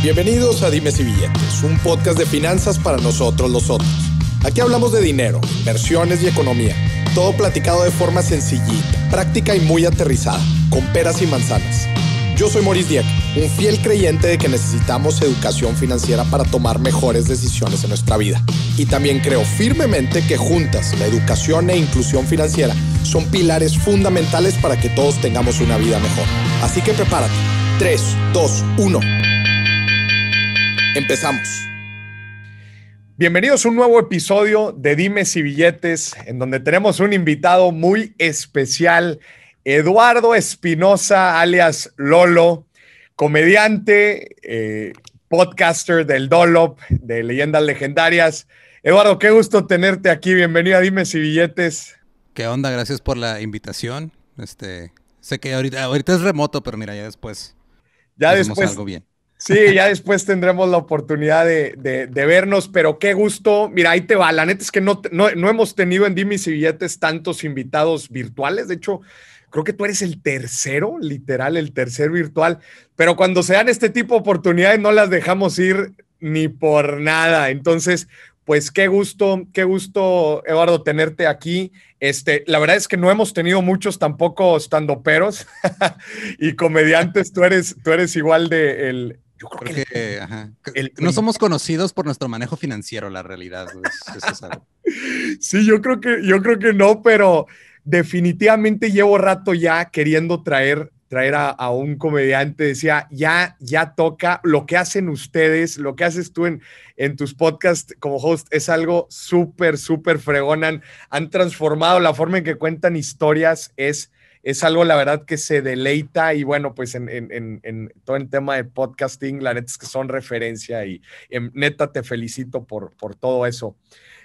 Bienvenidos a Dime y Billetes, un podcast de finanzas para nosotros los otros. Aquí hablamos de dinero, inversiones y economía, todo platicado de forma sencillita, práctica y muy aterrizada, con peras y manzanas. Yo soy Maurice Dieck, un fiel creyente de que necesitamos educación financiera para tomar mejores decisiones en nuestra vida. Y también creo firmemente que juntas la educación e inclusión financiera son pilares fundamentales para que todos tengamos una vida mejor. Así que prepárate. 3, 2, 1. Empezamos. Bienvenidos a un nuevo episodio de Dimes y Billetes, en donde tenemos un invitado muy especial, Eduardo Espinosa, alias Lolo, comediante, eh, podcaster del Dolop, de Leyendas Legendarias. Eduardo, qué gusto tenerte aquí. Bienvenido a Dimes y Billetes. ¿Qué onda? Gracias por la invitación. Este, sé que ahorita, es remoto, pero mira, ya después. Ya después. Algo bien. Sí, ya después tendremos la oportunidad de, vernos, pero qué gusto. Mira, ahí te va. La neta es que no, no, hemos tenido en Dimis y Billetes tantos invitados virtuales. De hecho, creo que tú eres el tercero, literal, el tercer virtual. Pero cuando se dan este tipo de oportunidades, no las dejamos ir ni por nada. Entonces, pues qué gusto, qué gusto, Eduardo, tenerte aquí. Este, la verdad es que no hemos tenido muchos tampoco peros y comediantes. Tú eres, tú eres igual de el, yo creo, que, no somos conocidos por nuestro manejo financiero, la realidad. sí, yo creo que yo creo que no, pero definitivamente llevo rato ya queriendo traer traer a, un comediante, decía, ya, ya toca lo que hacen ustedes, lo que haces tú en, en tus podcasts como host, es algo súper, súper fregón. han, transformado la forma en que cuentan historias, es es algo, la verdad, que se deleita y bueno, pues en, todo el tema de podcasting, la neta es que son referencia y em, neta te felicito por, por todo eso.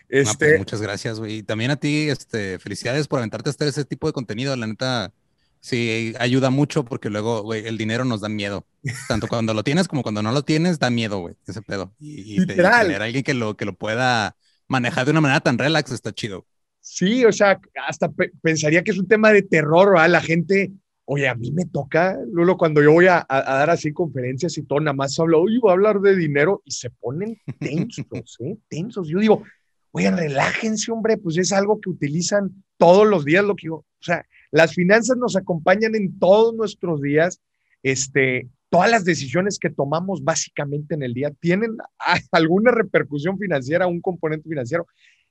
Pues, este... muchas gracias, güey. Y también a ti, este, felicidades por aventarte a hacer ese tipo de contenido, la neta. Sí, ayuda mucho porque luego, güey, el dinero nos da miedo. Tanto cuando lo tienes como cuando no lo tienes, da miedo, güey, ese pedo. Y, y, tener a alguien que lo, que lo pueda manejar de una manera tan relax está chido. Sí, o sea, hasta pensaría que es un tema de terror, ¿verdad? La gente, oye, a mí me toca, Lulo, cuando yo voy a, dar así conferencias y todo, nada más hablo, oye, voy a hablar de dinero y se ponen tensos, ¿eh? Tensos. Yo digo, oye, relájense, hombre, pues es algo que utilizan todos los días, lo que yo, o sea, las finanzas nos acompañan en todos nuestros días, este, todas las decisiones que tomamos básicamente en el día tienen ah, alguna repercusión financiera, un componente financiero.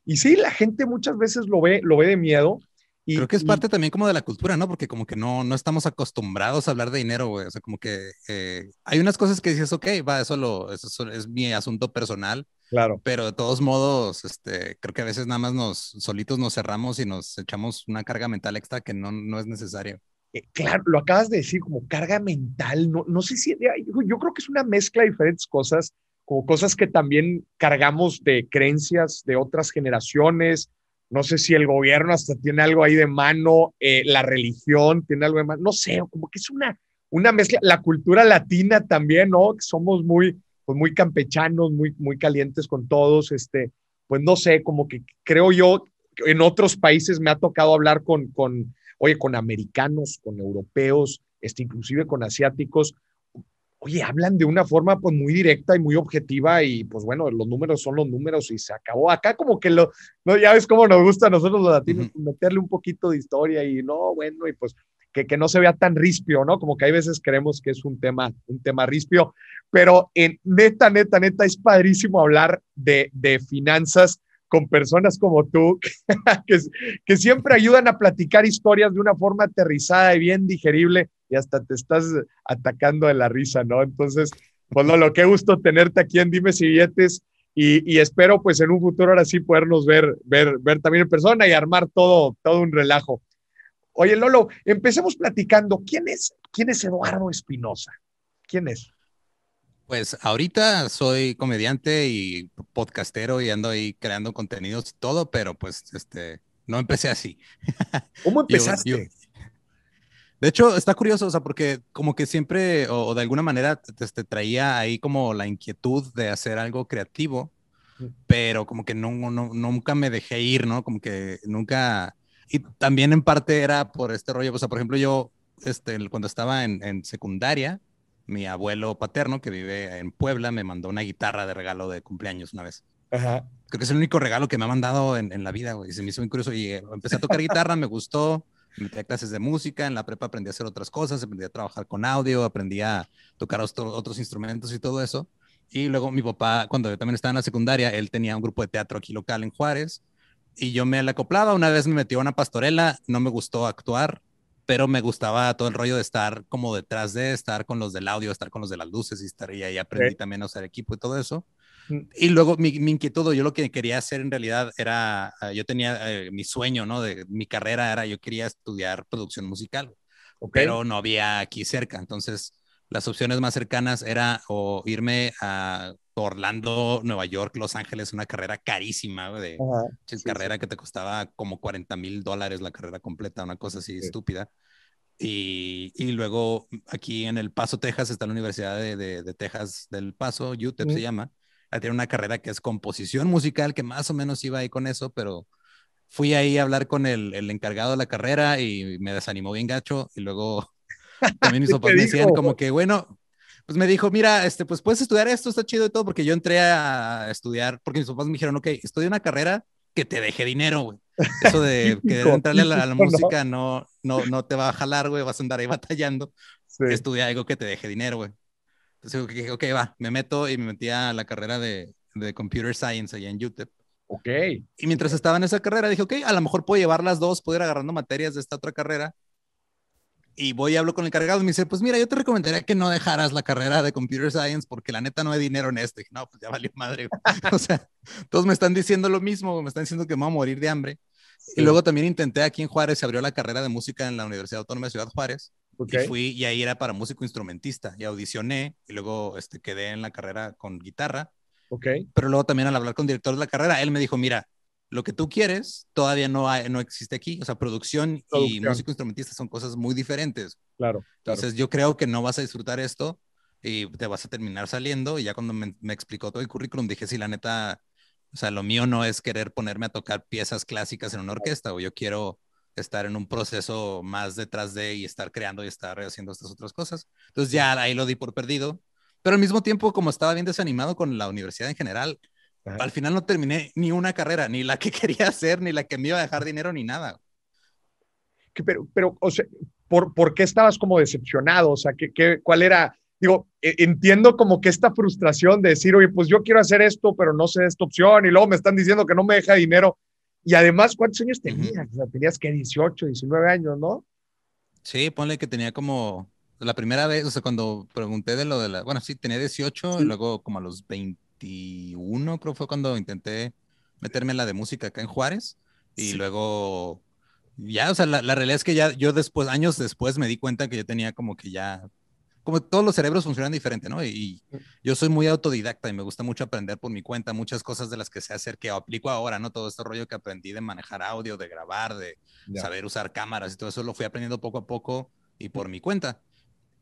Y sí, la gente muchas veces lo ve, lo ve de miedo. Y, Creo que es parte también como de la cultura, ¿no? Porque como que no, no estamos acostumbrados a hablar de dinero, güey. O sea, como que eh, hay unas cosas que dices, ok, va, eso, es mi asunto personal. Claro. Pero de todos modos, este, creo que a veces nada más nos solitos nos cerramos y nos echamos una carga mental extra que no, no es necesaria. Eh, claro, lo acabas de decir como carga mental, no, no sé si, yo creo que es una mezcla de diferentes cosas como cosas que también cargamos de creencias de otras generaciones. No sé si el gobierno hasta tiene algo ahí de mano, eh, la religión tiene algo de mano, no sé, como que es una, una mezcla, la cultura latina también, ¿no? somos muy, pues, muy campechanos, muy, muy calientes con todos, este, pues no sé, como que creo yo, en otros países me ha tocado hablar con, con oye, con americanos, con europeos, este, inclusive con asiáticos, oye, hablan de una forma pues muy directa y muy objetiva y pues bueno, los números son los números y se acabó. Acá como que lo, no, ya ves cómo nos gusta a nosotros los latinos meterle un poquito de historia y no, bueno, y pues que, que, no se vea tan rispio, ¿no? Como que hay veces creemos que es un tema, un tema rispio, pero en neta, neta, neta, es padrísimo hablar de, de finanzas con personas como tú, que, que siempre ayudan a platicar historias de una forma aterrizada y bien digerible y hasta te estás atacando de la risa, ¿no? Entonces, pues no, lo gusto tenerte aquí en Dime si Billetes y, espero pues en un futuro ahora sí podernos ver, ver, ver también en persona y armar todo, todo un relajo. Oye, Lolo, empecemos platicando. ¿Quién es, quién es Eduardo Espinosa? ¿Quién es? Pues ahorita soy comediante y podcastero y ando ahí creando contenidos y todo, pero pues este, no empecé así. ¿Cómo empezaste? De hecho, está curioso, o sea, porque como que siempre o, de alguna manera te, traía ahí como la inquietud de hacer algo creativo, pero como que nunca me dejé ir, ¿no? Como que nunca... Y también en parte era por este rollo, o sea, por ejemplo, yo este, cuando estaba en, secundaria, mi abuelo paterno que vive en Puebla me mandó una guitarra de regalo de cumpleaños una vez. Creo que es el único regalo que me ha mandado en, la vida, güey. Se me hizo muy curioso y eh, empecé a tocar guitarra, me gustó clases de música, en la prepa aprendí a hacer otras cosas, aprendí a trabajar con audio, aprendí a tocar otros instrumentos y todo eso. Y luego mi papá, cuando yo también estaba en la secundaria, él tenía un grupo de teatro aquí local en Juárez y yo me la acoplaba. Una vez me metió a una pastorela, no me gustó actuar, pero me gustaba todo el rollo de estar como detrás de, estar con los del audio, estar con los de las luces y estar y ahí aprendí también a usar equipo y todo eso. Y luego mi, inquietud, yo lo que quería hacer en realidad era, ah, yo tenía eh, mi sueño, ¿no? De mi carrera era, yo quería estudiar producción musical, pero no había aquí cerca. Entonces, las opciones más cercanas era o irme a Orlando, Nueva York, Los Ángeles, una carrera carísima, de carrera que te costaba como 40 mil dólares la carrera completa, una cosa así estúpida. Y, y, luego aquí en El Paso, Texas, está la Universidad de Texas del Paso, UTEP se llama, a tener una carrera que es composición musical, que más o menos iba ahí con eso, pero fui ahí a hablar con el, encargado de la carrera y me desanimó bien gacho y luego también mis papás me decían como que, bueno, pues me dijo, mira, este, pues puedes estudiar esto, está chido y todo, porque yo entré a estudiar, porque mis papás me dijeron, ok, estudia una carrera que te deje dinero, güey. Eso de que entrarle a la, música no, no, no te va a jalar, güey, vas a andar ahí batallando. Estudia algo que te deje dinero, güey. Entonces dije, ok, va, me meto y me metí a la carrera de, Computer Science allá en UTEP. Ok. Y mientras estaba en esa carrera, dije, ok, a lo mejor puedo llevar las dos, puedo ir agarrando materias de esta otra carrera. Y voy y hablo con el cargado y me dice, pues mira, yo te recomendaría que no dejaras la carrera de Computer Science porque la neta no hay dinero en esto. Y dije, no, pues ya valió madre. o sea, todos me están diciendo lo mismo, me están diciendo que me voy a morir de hambre. Y luego también intenté aquí en Juárez, se abrió la carrera de música en la Universidad Autónoma de Ciudad Juárez. Y fui, y ahí era para músico instrumentista. Y audicioné, y luego este, quedé en la carrera con guitarra. Pero luego también al hablar con el director de la carrera, él me dijo, mira, lo que tú quieres todavía no, no existe aquí. O sea, producción, y músico instrumentista son cosas muy diferentes. Claro. Entonces yo creo que no vas a disfrutar esto y te vas a terminar saliendo. Y ya cuando me, me explicó todo el currículum, dije, sí, la neta, o sea, lo mío no es querer ponerme a tocar piezas clásicas en una orquesta, o yo quiero estar en un proceso más detrás de y estar creando y estar haciendo estas otras cosas. Entonces ya ahí lo di por perdido, pero al mismo tiempo, como estaba bien desanimado con la universidad en general, al final no terminé ni una carrera, ni la que quería hacer, ni la que me iba a dejar dinero, ni nada. Pero, pero o sea, ¿por, ¿por qué estabas como decepcionado? O sea, ¿qué, qué, cuál era digo, e, entiendo como que esta frustración de decir, oye, pues yo quiero hacer esto, pero no sé esta opción, y luego me están diciendo que no me deja dinero. Y además, ¿cuántos años tenías? O sea, tenías que 18, 19 años, ¿no? Sí, ponle que tenía como la primera vez, o sea, cuando pregunté de lo de la, bueno, sí, tenía 18, y luego como a los 21, creo fue cuando intenté meterme en la de música acá en Juárez, y luego, ya, o sea, la, la realidad es que ya yo después, años después me di cuenta que yo tenía como que ya como todos los cerebros funcionan diferente, ¿no? Y, yo soy muy autodidacta y me gusta mucho aprender por mi cuenta muchas cosas de las que se hacer que aplico ahora, ¿no? Todo este rollo que aprendí de manejar audio, de grabar, de saber usar cámaras y todo eso lo fui aprendiendo poco a poco y por mm. mi cuenta.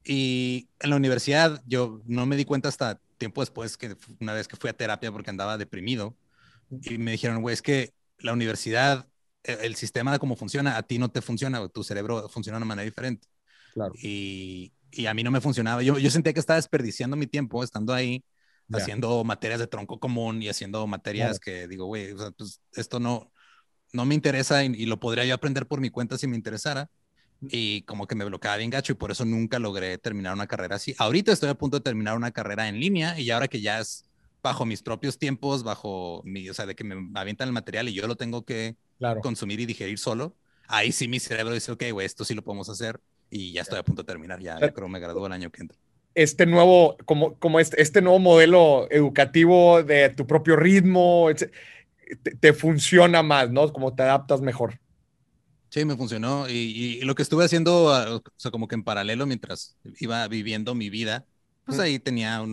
Y en la universidad yo no me di cuenta hasta tiempo después que una vez que fui a terapia porque andaba deprimido mm. y me dijeron, güey, es que la universidad, e, el sistema de cómo funciona, a ti no te funciona, tu cerebro funciona de una manera diferente. Claro. Y y a mí no me funcionaba. Yo, yo sentía que estaba desperdiciando mi tiempo estando ahí, haciendo materias de tronco común y haciendo materias que digo, güey, pues esto no, no me interesa y, lo podría yo aprender por mi cuenta si me interesara. Y como que me bloqueaba bien gacho y por eso nunca logré terminar una carrera así. Ahorita estoy a punto de terminar una carrera en línea y ahora que ya es bajo mis propios tiempos, bajo mi, o sea, de que me avientan el material y yo lo tengo que consumir y digerir solo, ahí sí mi cerebro dice, ok, güey, esto sí lo podemos hacer y ya estoy a punto de terminar, ya, creo que me graduó el año que entra este nuevo, como, como este, este, nuevo modelo educativo de tu propio ritmo, te, funciona más, ¿no? Como te adaptas mejor. Sí, me funcionó. Y, lo que estuve haciendo, ah, o sea, como que en paralelo mientras iba viviendo mi vida, pues ahí tenía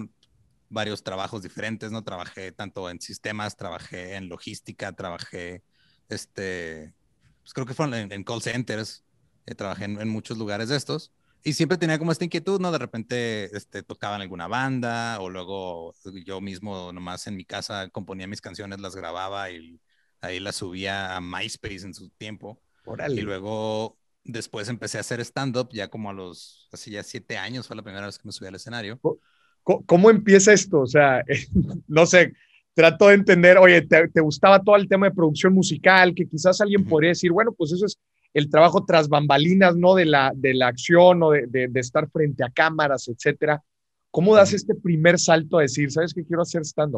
varios trabajos diferentes, ¿no? Trabajé tanto en sistemas, trabajé en logística, trabajé, este, pues creo que fueron en, en call centers, eh, trabajé en, muchos lugares de estos y siempre tenía como esta inquietud, ¿no? De repente este, tocaba en alguna banda o luego yo mismo nomás en mi casa componía mis canciones, las grababa y ahí las subía a MySpace en su tiempo. Y luego después empecé a hacer stand-up ya como a los, hace ya siete años fue la primera vez que me subí al escenario. ¿Cómo, empieza esto? O sea, no sé, trato de entender, oye, te, gustaba todo el tema de producción musical, que quizás alguien podría decir, bueno, pues eso es el trabajo tras bambalinas, ¿no? De la, de la acción o de, estar frente a cámaras, etcétera. ¿Cómo das este primer salto a decir, sabes que quiero hacer stand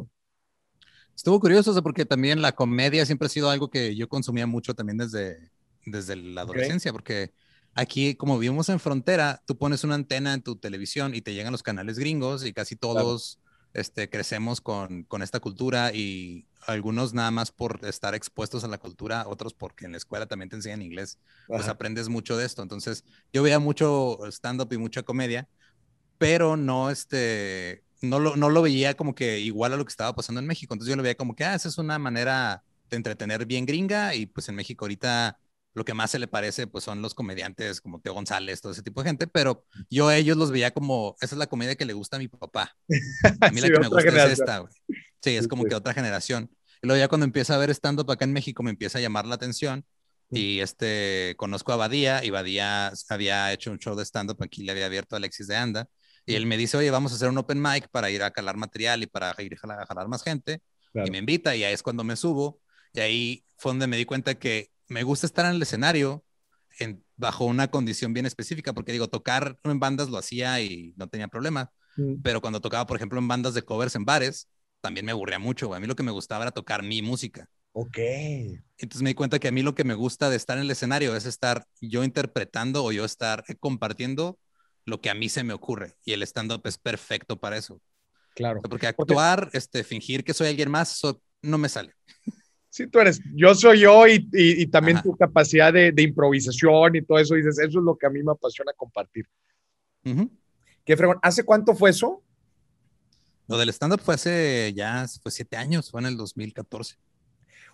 Estuvo curioso, porque también la comedia siempre ha sido algo que yo consumía mucho también desde, desde la adolescencia, porque aquí, como vivimos en frontera, tú pones una antena en tu televisión y te llegan los canales gringos y casi todos este, crecemos con, esta cultura y algunos nada más por estar expuestos a la cultura, otros porque en la escuela también te enseñan inglés, pues aprendes mucho de esto. Entonces, yo veía mucho stand-up y mucha comedia, pero no, este, no, lo, no lo veía como que igual a lo que estaba pasando en México. Entonces, yo lo veía como que, ah, esa es una manera de entretener bien gringa y pues en México ahorita lo que más se le parece pues son los comediantes como Teo González, todo ese tipo de gente, pero yo a ellos los veía como, esa es la comedia que le gusta a mi papá. A mí la que me gusta es esta, Sí, es como que otra generación. Y luego ya cuando empieza a ver stand-up acá en México me empieza a llamar la atención y este, conozco a Badía y Badía había hecho un show de stand-up aquí, le había abierto a Alexis de Anda y él me dice, oye, vamos a hacer un open mic para ir a calar material y para ir a jalar más gente. Y me invita y ahí es cuando me subo y ahí fue donde me di cuenta que me gusta estar en el escenario en, bajo una condición bien específica, porque digo, tocar en bandas lo hacía y no tenía problema, mm. pero cuando tocaba, por ejemplo, en bandas de covers en bares, también me aburría mucho, A mí lo que me gustaba era tocar mi música. Ok. Entonces me di cuenta que a mí lo que me gusta de estar en el escenario es estar yo interpretando o yo estar compartiendo lo que a mí se me ocurre. Y el stand-up es perfecto para eso. Claro. Porque actuar, este, fingir que soy alguien más, no me sale sí, tú eres, yo soy yo y, y, también tu capacidad de, de, improvisación y todo eso, dices, eso es lo que a mí me apasiona compartir. Uh ¿Qué fregón? ¿Hace cuánto fue eso? Lo del stand-up fue hace ya, fue siete años, fue en el 2014.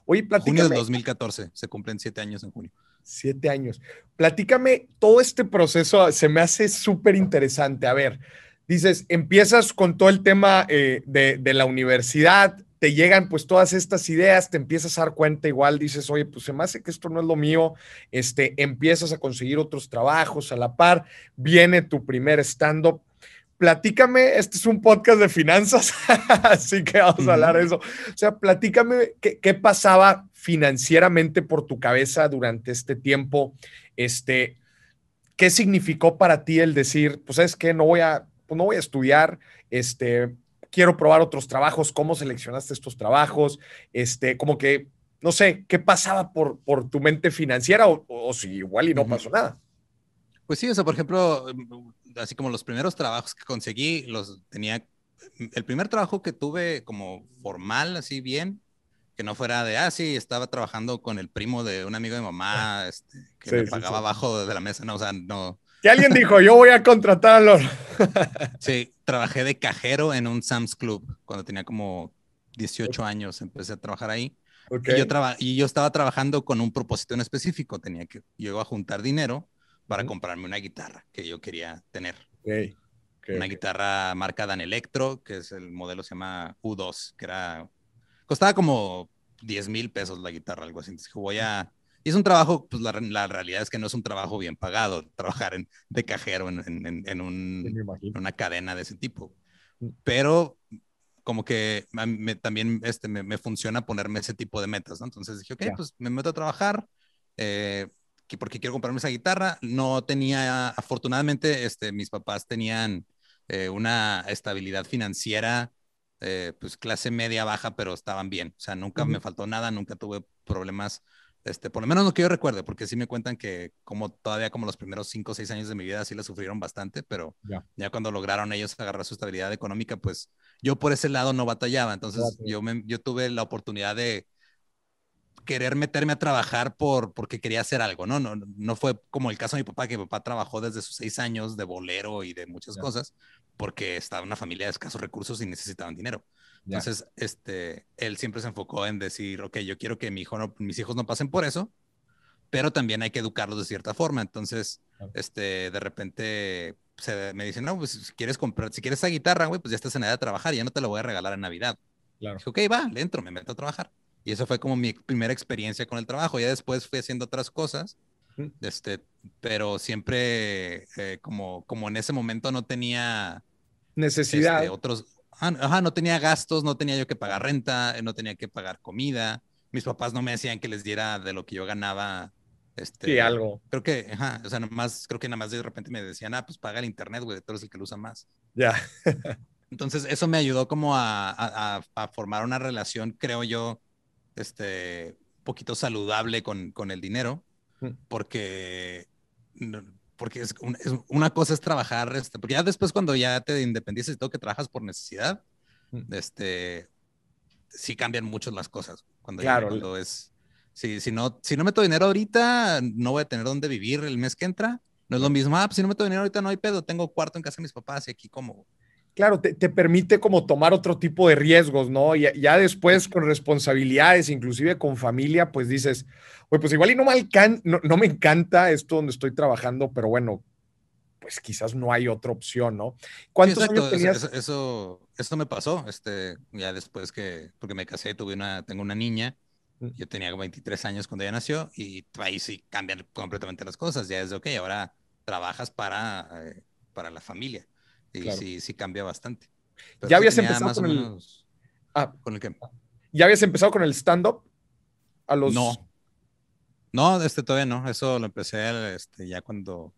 Oye, platícame. Junio del 2014, se cumplen siete años en junio. Siete años. Platícame todo este proceso, se me hace súper interesante. A ver, dices, empiezas con todo el tema eh, de, de, la universidad, te llegan pues todas estas ideas, te empiezas a dar cuenta igual, dices, oye, pues se me hace que esto no es lo mío, este, empiezas a conseguir otros trabajos a la par, viene tu primer stand-up. Platícame, este es un podcast de finanzas, así que vamos a hablar de eso. O sea, platícame qué, pasaba financieramente por tu cabeza durante este tiempo, este, qué significó para ti el decir, pues ¿sabes que no voy a, pues, no voy a estudiar, este, quiero probar otros trabajos, cómo seleccionaste estos trabajos, este, como que, no sé, ¿qué pasaba por, por tu mente financiera o, si igual y no pasó nada? Pues sí, o sea, por ejemplo, mm, así como los primeros trabajos que conseguí, los tenía, el primer trabajo que tuve como formal, así bien, que no fuera de, ah, sí, estaba trabajando con el primo de un amigo de mamá, este, que me pagaba abajo de la mesa, no, o sea, no, alguien dijo, yo voy a contratarlo. sí, trabajé de cajero en un Sam's Club cuando tenía como 18 años, empecé a trabajar ahí. Y, yo estaba trabajando con un propósito en específico, tenía que, yo iba a juntar dinero para comprarme una guitarra que yo quería tener. una guitarra marcada en Electro, que es el modelo se llama U2, que era, costaba como 10 mil pesos la guitarra, algo así. Entonces voy a y es un trabajo, pues la, realidad es que no es un trabajo bien pagado, trabajar en, de cajero en, en, un, una cadena de ese tipo. Mm. Pero como que también este, me, funciona ponerme ese tipo de metas, ¿no? Entonces dije, ok, pues me meto a trabajar, eh, que porque quiero comprarme esa guitarra. No tenía, afortunadamente, este, mis papás tenían eh, una estabilidad financiera, eh, pues clase media baja, pero estaban bien. O sea, nunca me faltó nada, nunca tuve problemas este, por lo menos lo que yo recuerde, porque sí me cuentan que como todavía como los primeros cinco o seis años de mi vida sí la sufrieron bastante, pero ya cuando lograron ellos agarrar su estabilidad económica, pues yo por ese lado no batallaba. Entonces yo, yo tuve la oportunidad de querer meterme a trabajar por, porque quería hacer algo, ¿no? No, no fue como el caso de mi papá, que mi papá trabajó desde sus seis años de bolero y de muchas cosas, porque estaba en una familia de escasos recursos y necesitaban dinero. Entonces, este, él siempre se enfocó en decir, ok, yo quiero que mi hijo no, mis hijos no pasen por eso, pero también hay que educarlos de cierta forma. Entonces, este, de repente me dicen, no, pues si quieres comprar, si quieres esa guitarra, güey, pues ya estás en edad de trabajar, ya no te la voy a regalar en Navidad. Claro. ok, va, le entro, me meto a trabajar. Y eso fue como mi primera experiencia con el trabajo. Ya después fui haciendo otras cosas, este, pero siempre eh, como, como en ese momento no tenía... Necesidad. Este, otros, ah, ajá, no tenía gastos, no tenía yo que pagar renta, eh, no tenía que pagar comida. Mis papás no me decían que les diera de lo que yo ganaba. Este, sí, algo. Creo que, ajá, o sea, nomás, creo que nada más de repente me decían, ah, pues paga el internet, güey, tú eres el que lo usa más. Ya. Entonces, eso me ayudó como a, a, a, formar una relación, creo yo, este, un poquito saludable con, con el dinero, mm. porque, porque es, una cosa es trabajar, este, porque ya después cuando ya te independices y todo que trabajas por necesidad, mm. este, sí cambian mucho las cosas. Cuando, claro. ya, es, si, si, no, si no meto dinero ahorita, no voy a tener dónde vivir el mes que entra. No es lo mismo, ah, pues, si no meto dinero ahorita no hay pedo, tengo cuarto en casa de mis papás y aquí como claro, te, permite como tomar otro tipo de riesgos, ¿no? Y ya después con responsabilidades, inclusive con familia, pues dices, oye, pues igual y no me, encanta esto donde estoy trabajando, pero bueno, pues quizás no hay otra opción, ¿no? ¿Cuántos años tenías? Eso, eso, me pasó, este, ya después que, porque me casé, tuve una, tengo una niña, mm. yo tenía 23 años cuando ella nació y ahí sí cambian completamente las cosas, ya es de, ok, ahora trabajas para, eh, para la familia. Y sí, sí cambia bastante. ¿Ya habías empezado con el... Ah. ¿Ya habías empezado con el stand-up? A los... No. No, este todavía no. Eso lo empecé este, ya cuando...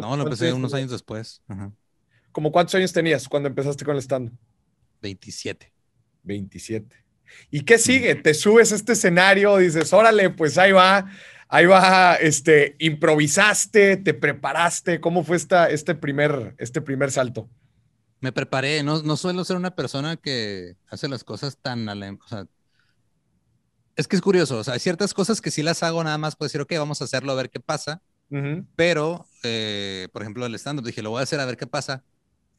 no, lo empecé unos años después. Ajá. cuántos años tenías cuando empezaste con el stand-up? 27. 27. ¿Y qué sigue? ¿Te subes a este escenario? Dices, órale, pues ahí va. Ahí va, este, improvisaste, te preparaste. ¿Cómo fue esta, este, primer, este primer salto? Me preparé. No, no suelo ser una persona que hace las cosas tan... O sea, es que es curioso. O sea, hay ciertas cosas que sí las hago nada más. Puedo decir, ok, vamos a hacerlo a ver qué pasa. Pero, eh, por ejemplo, el stand-up dije, lo voy a hacer a ver qué pasa.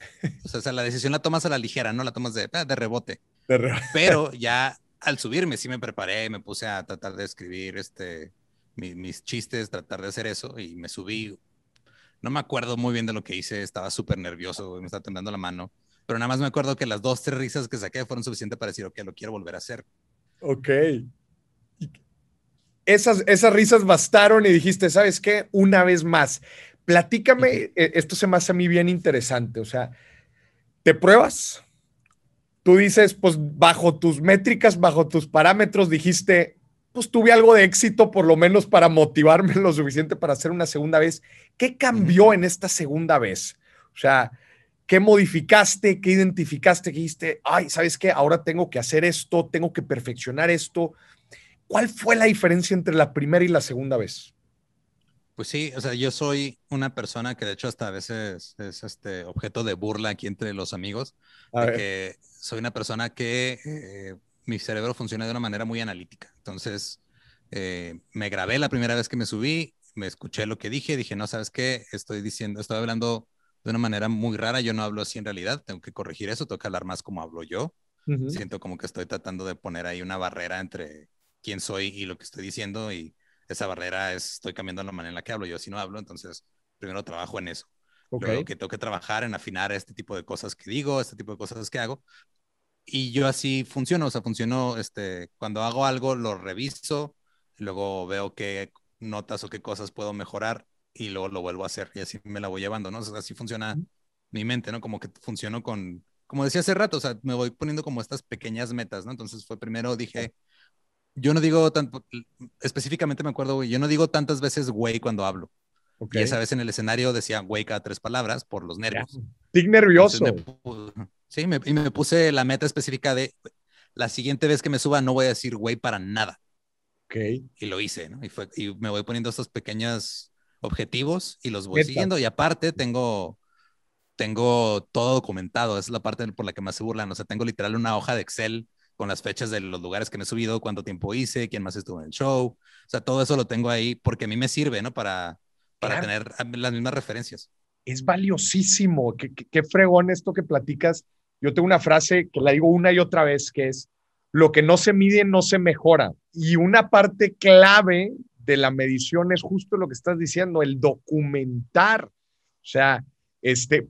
O sea, la decisión la tomas a la ligera, no la tomas de, ah, rebote. De rebote. Pero ya al subirme sí me preparé, me puse a tratar de escribir este, mis chistes, tratar de hacer eso y me subí. No me acuerdo muy bien de lo que hice, estaba súper nervioso, me estaba temblando la mano, pero nada más me acuerdo que las dos, tres risas que saqué fueron suficientes para decir, ok, lo quiero volver a hacer. Ok. Esas, esas risas bastaron y dijiste, ¿sabes qué? Una vez más, platícame, e, esto se me hace a mí bien interesante, o sea, te pruebas, tú dices, pues bajo tus métricas, bajo tus parámetros, dijiste, pues, tuve algo de éxito, por lo menos para motivarme lo suficiente para hacer una segunda vez. ¿Qué cambió en esta segunda vez? O sea, ¿qué modificaste? ¿Qué identificaste? ¿Qué dijiste? Ay, ¿sabes qué? Ahora tengo que hacer esto, tengo que perfeccionar esto. ¿Cuál fue la diferencia entre la primera y la segunda vez? Pues sí, o sea, yo soy una persona que de hecho hasta a veces es este objeto de burla aquí entre los amigos, de soy una persona que eh, mi cerebro funciona de una manera muy analítica. Entonces, eh, me grabé la primera vez que me subí, me escuché lo que dije, dije, no, ¿sabes qué? Estoy diciendo, estoy hablando de una manera muy rara, yo no hablo así en realidad, tengo que corregir eso, tengo que hablar más como hablo yo. Siento como que estoy tratando de poner ahí una barrera entre quién soy y lo que estoy diciendo y esa barrera es, estoy cambiando la manera en la que hablo, yo así no hablo, entonces primero trabajo en eso. creo que tengo que trabajar en afinar este tipo de cosas que digo, este tipo de cosas que hago, y yo así funciono, o sea, funciono, este, cuando hago algo lo reviso, luego veo qué notas o qué cosas puedo mejorar y luego lo vuelvo a hacer y así me la voy llevando, ¿no? O así funciona mi mente, ¿no? Como que funciono con, como decía hace rato, o sea, me voy poniendo como estas pequeñas metas, ¿no? Entonces fue primero dije, yo no digo tanto, específicamente me acuerdo, güey, yo no digo tantas veces güey cuando hablo. Y esa vez en el escenario decía güey cada tres palabras por los nervios. Estoy nervioso. Sí, me, y me puse la meta específica de la siguiente vez que me suba no voy a decir güey para nada. Ok. Y lo hice, ¿no? Y, fue, y me voy poniendo estos pequeños objetivos y los voy siguiendo. Y aparte tengo, tengo todo documentado. Esa es la parte por la que más se burlan. O sea, tengo literal una hoja de Excel con las fechas de los lugares que me he subido, cuánto tiempo hice, quién más estuvo en el show. O sea, todo eso lo tengo ahí porque a mí me sirve, ¿no? Para, para tener las mismas referencias. Es valiosísimo. Qué, qué, qué fregón esto que platicas yo tengo una frase que la digo una y otra vez, que es, lo que no se mide no se mejora. Y una parte clave de la medición es justo lo que estás diciendo, el documentar. O sea, este,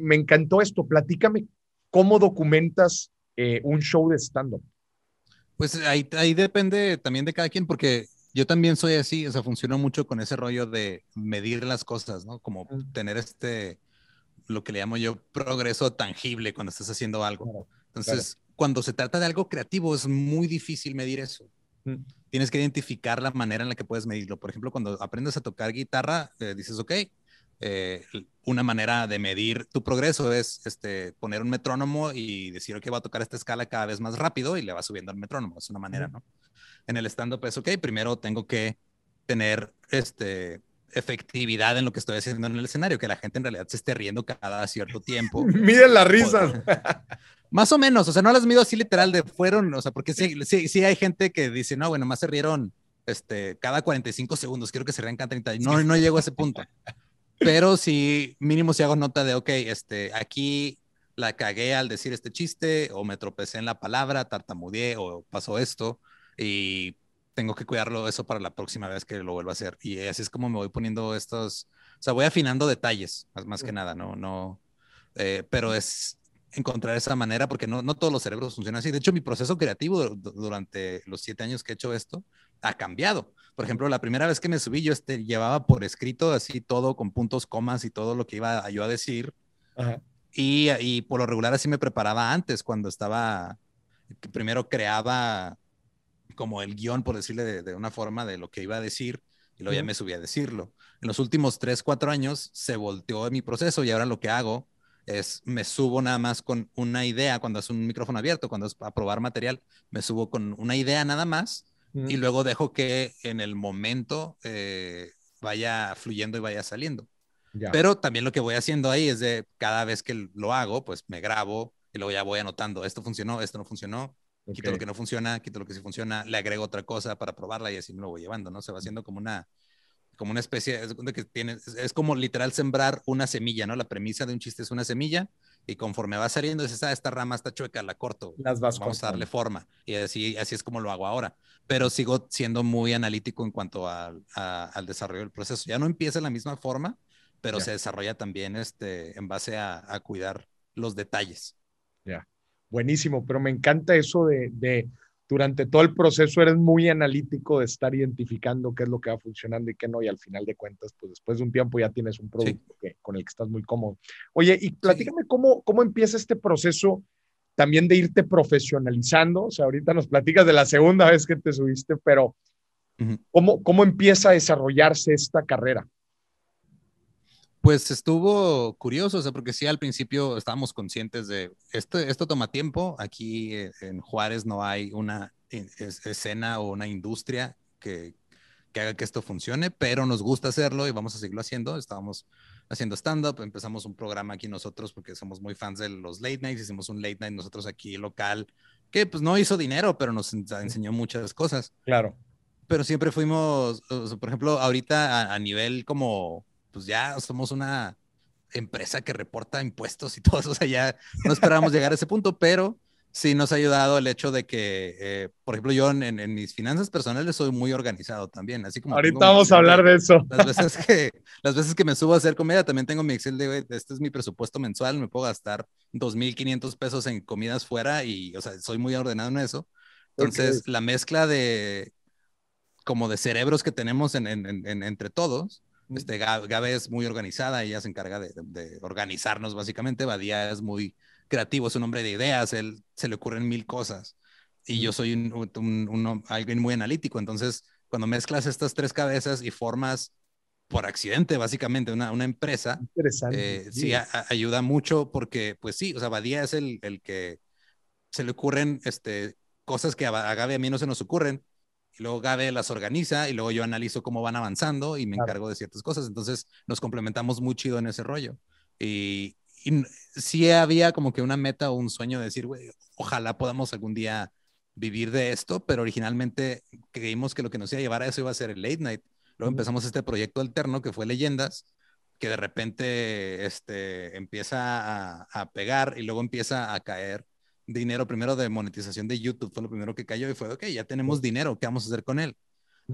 me encantó esto. Platícame cómo documentas eh, un show de stand-up. Pues ahí, ahí depende también de cada quien, porque yo también soy así, o sea, funciono mucho con ese rollo de medir las cosas, ¿no? Como tener este, lo que le llamo yo progreso tangible cuando estás haciendo algo. Entonces, cuando se trata de algo creativo es muy difícil medir eso. Mm. Tienes que identificar la manera en la que puedes medirlo. Por ejemplo, cuando aprendes a tocar guitarra, eh, dices, ok, eh, una manera de medir tu progreso es este, poner un metrónomo y decir, ok, va a tocar esta escala cada vez más rápido y le va subiendo al metrónomo. Es una manera, mm. ¿no? En el stand-up es, ok, primero tengo que tener este, efectividad en lo que estoy haciendo en el escenario, que la gente en realidad se esté riendo cada cierto tiempo. Miren las risas. más o menos, o sea, no las mido así literal de fueron, o sea, porque sí, sí, hay gente que dice, no, bueno, más se rieron este, cada 45 segundos, quiero que se rían cada 30, no, no llego a ese punto. Pero sí, mínimo si hago nota de, ok, este, aquí la cagué al decir este chiste, o me tropecé en la palabra, tartamudeé, o pasó esto, y tengo que cuidarlo eso para la próxima vez que lo vuelva a hacer. Y así es como me voy poniendo estos, o sea, voy afinando detalles, más, más que nada, no, no, eh, pero es encontrar esa manera porque no, no todos los cerebros funcionan así. De hecho, mi proceso creativo durante los siete años que he hecho esto ha cambiado. Por ejemplo, la primera vez que me subí, yo este, llevaba por escrito así todo con puntos, comas y todo lo que iba yo a decir. Y, y por lo regular así me preparaba antes cuando estaba, primero creaba como el guión, por decirle de, una forma, de lo que iba a decir, y luego ya me subí a decirlo. En los últimos tres, cuatro años se volteó mi proceso y ahora lo que hago es me subo nada más con una idea cuando es un micrófono abierto, cuando es para probar material, me subo con una idea nada más y luego dejo que en el momento eh, vaya fluyendo y vaya saliendo. Pero también lo que voy haciendo ahí es de cada vez que lo hago, pues me grabo y luego ya voy anotando, esto funcionó, esto no funcionó, Quito lo que no funciona, quito lo que sí funciona, le agrego otra cosa para probarla y así me lo voy llevando, ¿no? Se va haciendo como una, como una especie, de que tiene, es como literal sembrar una semilla, ¿no? La premisa de un chiste es una semilla y conforme va saliendo dices, ah, esta rama está chueca, la corto, Las vas vamos a darle forma y así, así es como lo hago ahora, pero sigo siendo muy analítico en cuanto al desarrollo del proceso, ya no empieza de la misma forma, pero se desarrolla también este, en base a, a cuidar los detalles buenísimo, pero me encanta eso de, durante todo el proceso eres muy analítico de estar identificando qué es lo que va funcionando y qué no, y al final de cuentas, pues después de un tiempo ya tienes un producto con el que estás muy cómodo. Oye, y platícame cómo, cómo empieza este proceso también de irte profesionalizando, o sea, ahorita nos platicas de la segunda vez que te subiste, pero ¿cómo empieza a desarrollarse esta carrera? Pues estuvo curioso, o sea, porque sí, al principio estábamos conscientes de esto, esto toma tiempo. Aquí eh, en Juárez no hay una e, escena o una industria que, que haga que esto funcione, pero nos gusta hacerlo y vamos a seguirlo haciendo. Estábamos haciendo stand-up, empezamos un programa aquí nosotros porque somos muy fans de los late nights, hicimos un late night nosotros aquí local, que pues no hizo dinero, pero nos enseñó muchas cosas. Claro. Pero siempre fuimos, por ejemplo, ahorita a nivel como pues ya somos una empresa que reporta impuestos y todo eso, o sea, ya no esperábamos llegar a ese punto, pero sí nos ha ayudado el hecho de que, eh, por ejemplo, yo en, mis finanzas personales soy muy organizado también, así como... Ahorita vamos a hablar de, eso. Las veces, que, las veces que me subo a hacer comida, también tengo mi Excel de, este es mi presupuesto mensual, me puedo gastar 2.500 pesos en comidas fuera y, o sea, soy muy ordenado en eso. Entonces, la mezcla de como de cerebros que tenemos entre todos, este, Gabe es muy organizada, ella se encarga de, organizarnos básicamente. Badía es muy creativo, es un hombre de ideas, él se le ocurren mil cosas. Y yo soy un, alguien muy analítico, entonces cuando mezclas estas tres cabezas y formas por accidente básicamente una, empresa, eh, sí, ayuda mucho porque pues sí, o sea, Badía es el, que se le ocurren este, cosas que a, a Gabe a mí no se nos ocurren luego Gabe las organiza y luego yo analizo cómo van avanzando y me encargo de ciertas cosas. Entonces nos complementamos muy chido en ese rollo. Y, sí había como que una meta o un sueño de decir, ojalá podamos algún día vivir de esto, pero originalmente creímos que lo que nos iba a llevar a eso iba a ser el late night. Luego empezamos este proyecto alterno que fue Leyendas, que de repente este, empieza a pegar y luego empieza a caer dinero primero de monetización de YouTube, fue lo primero que cayó y fue, ok, ya tenemos dinero, ¿qué vamos a hacer con él?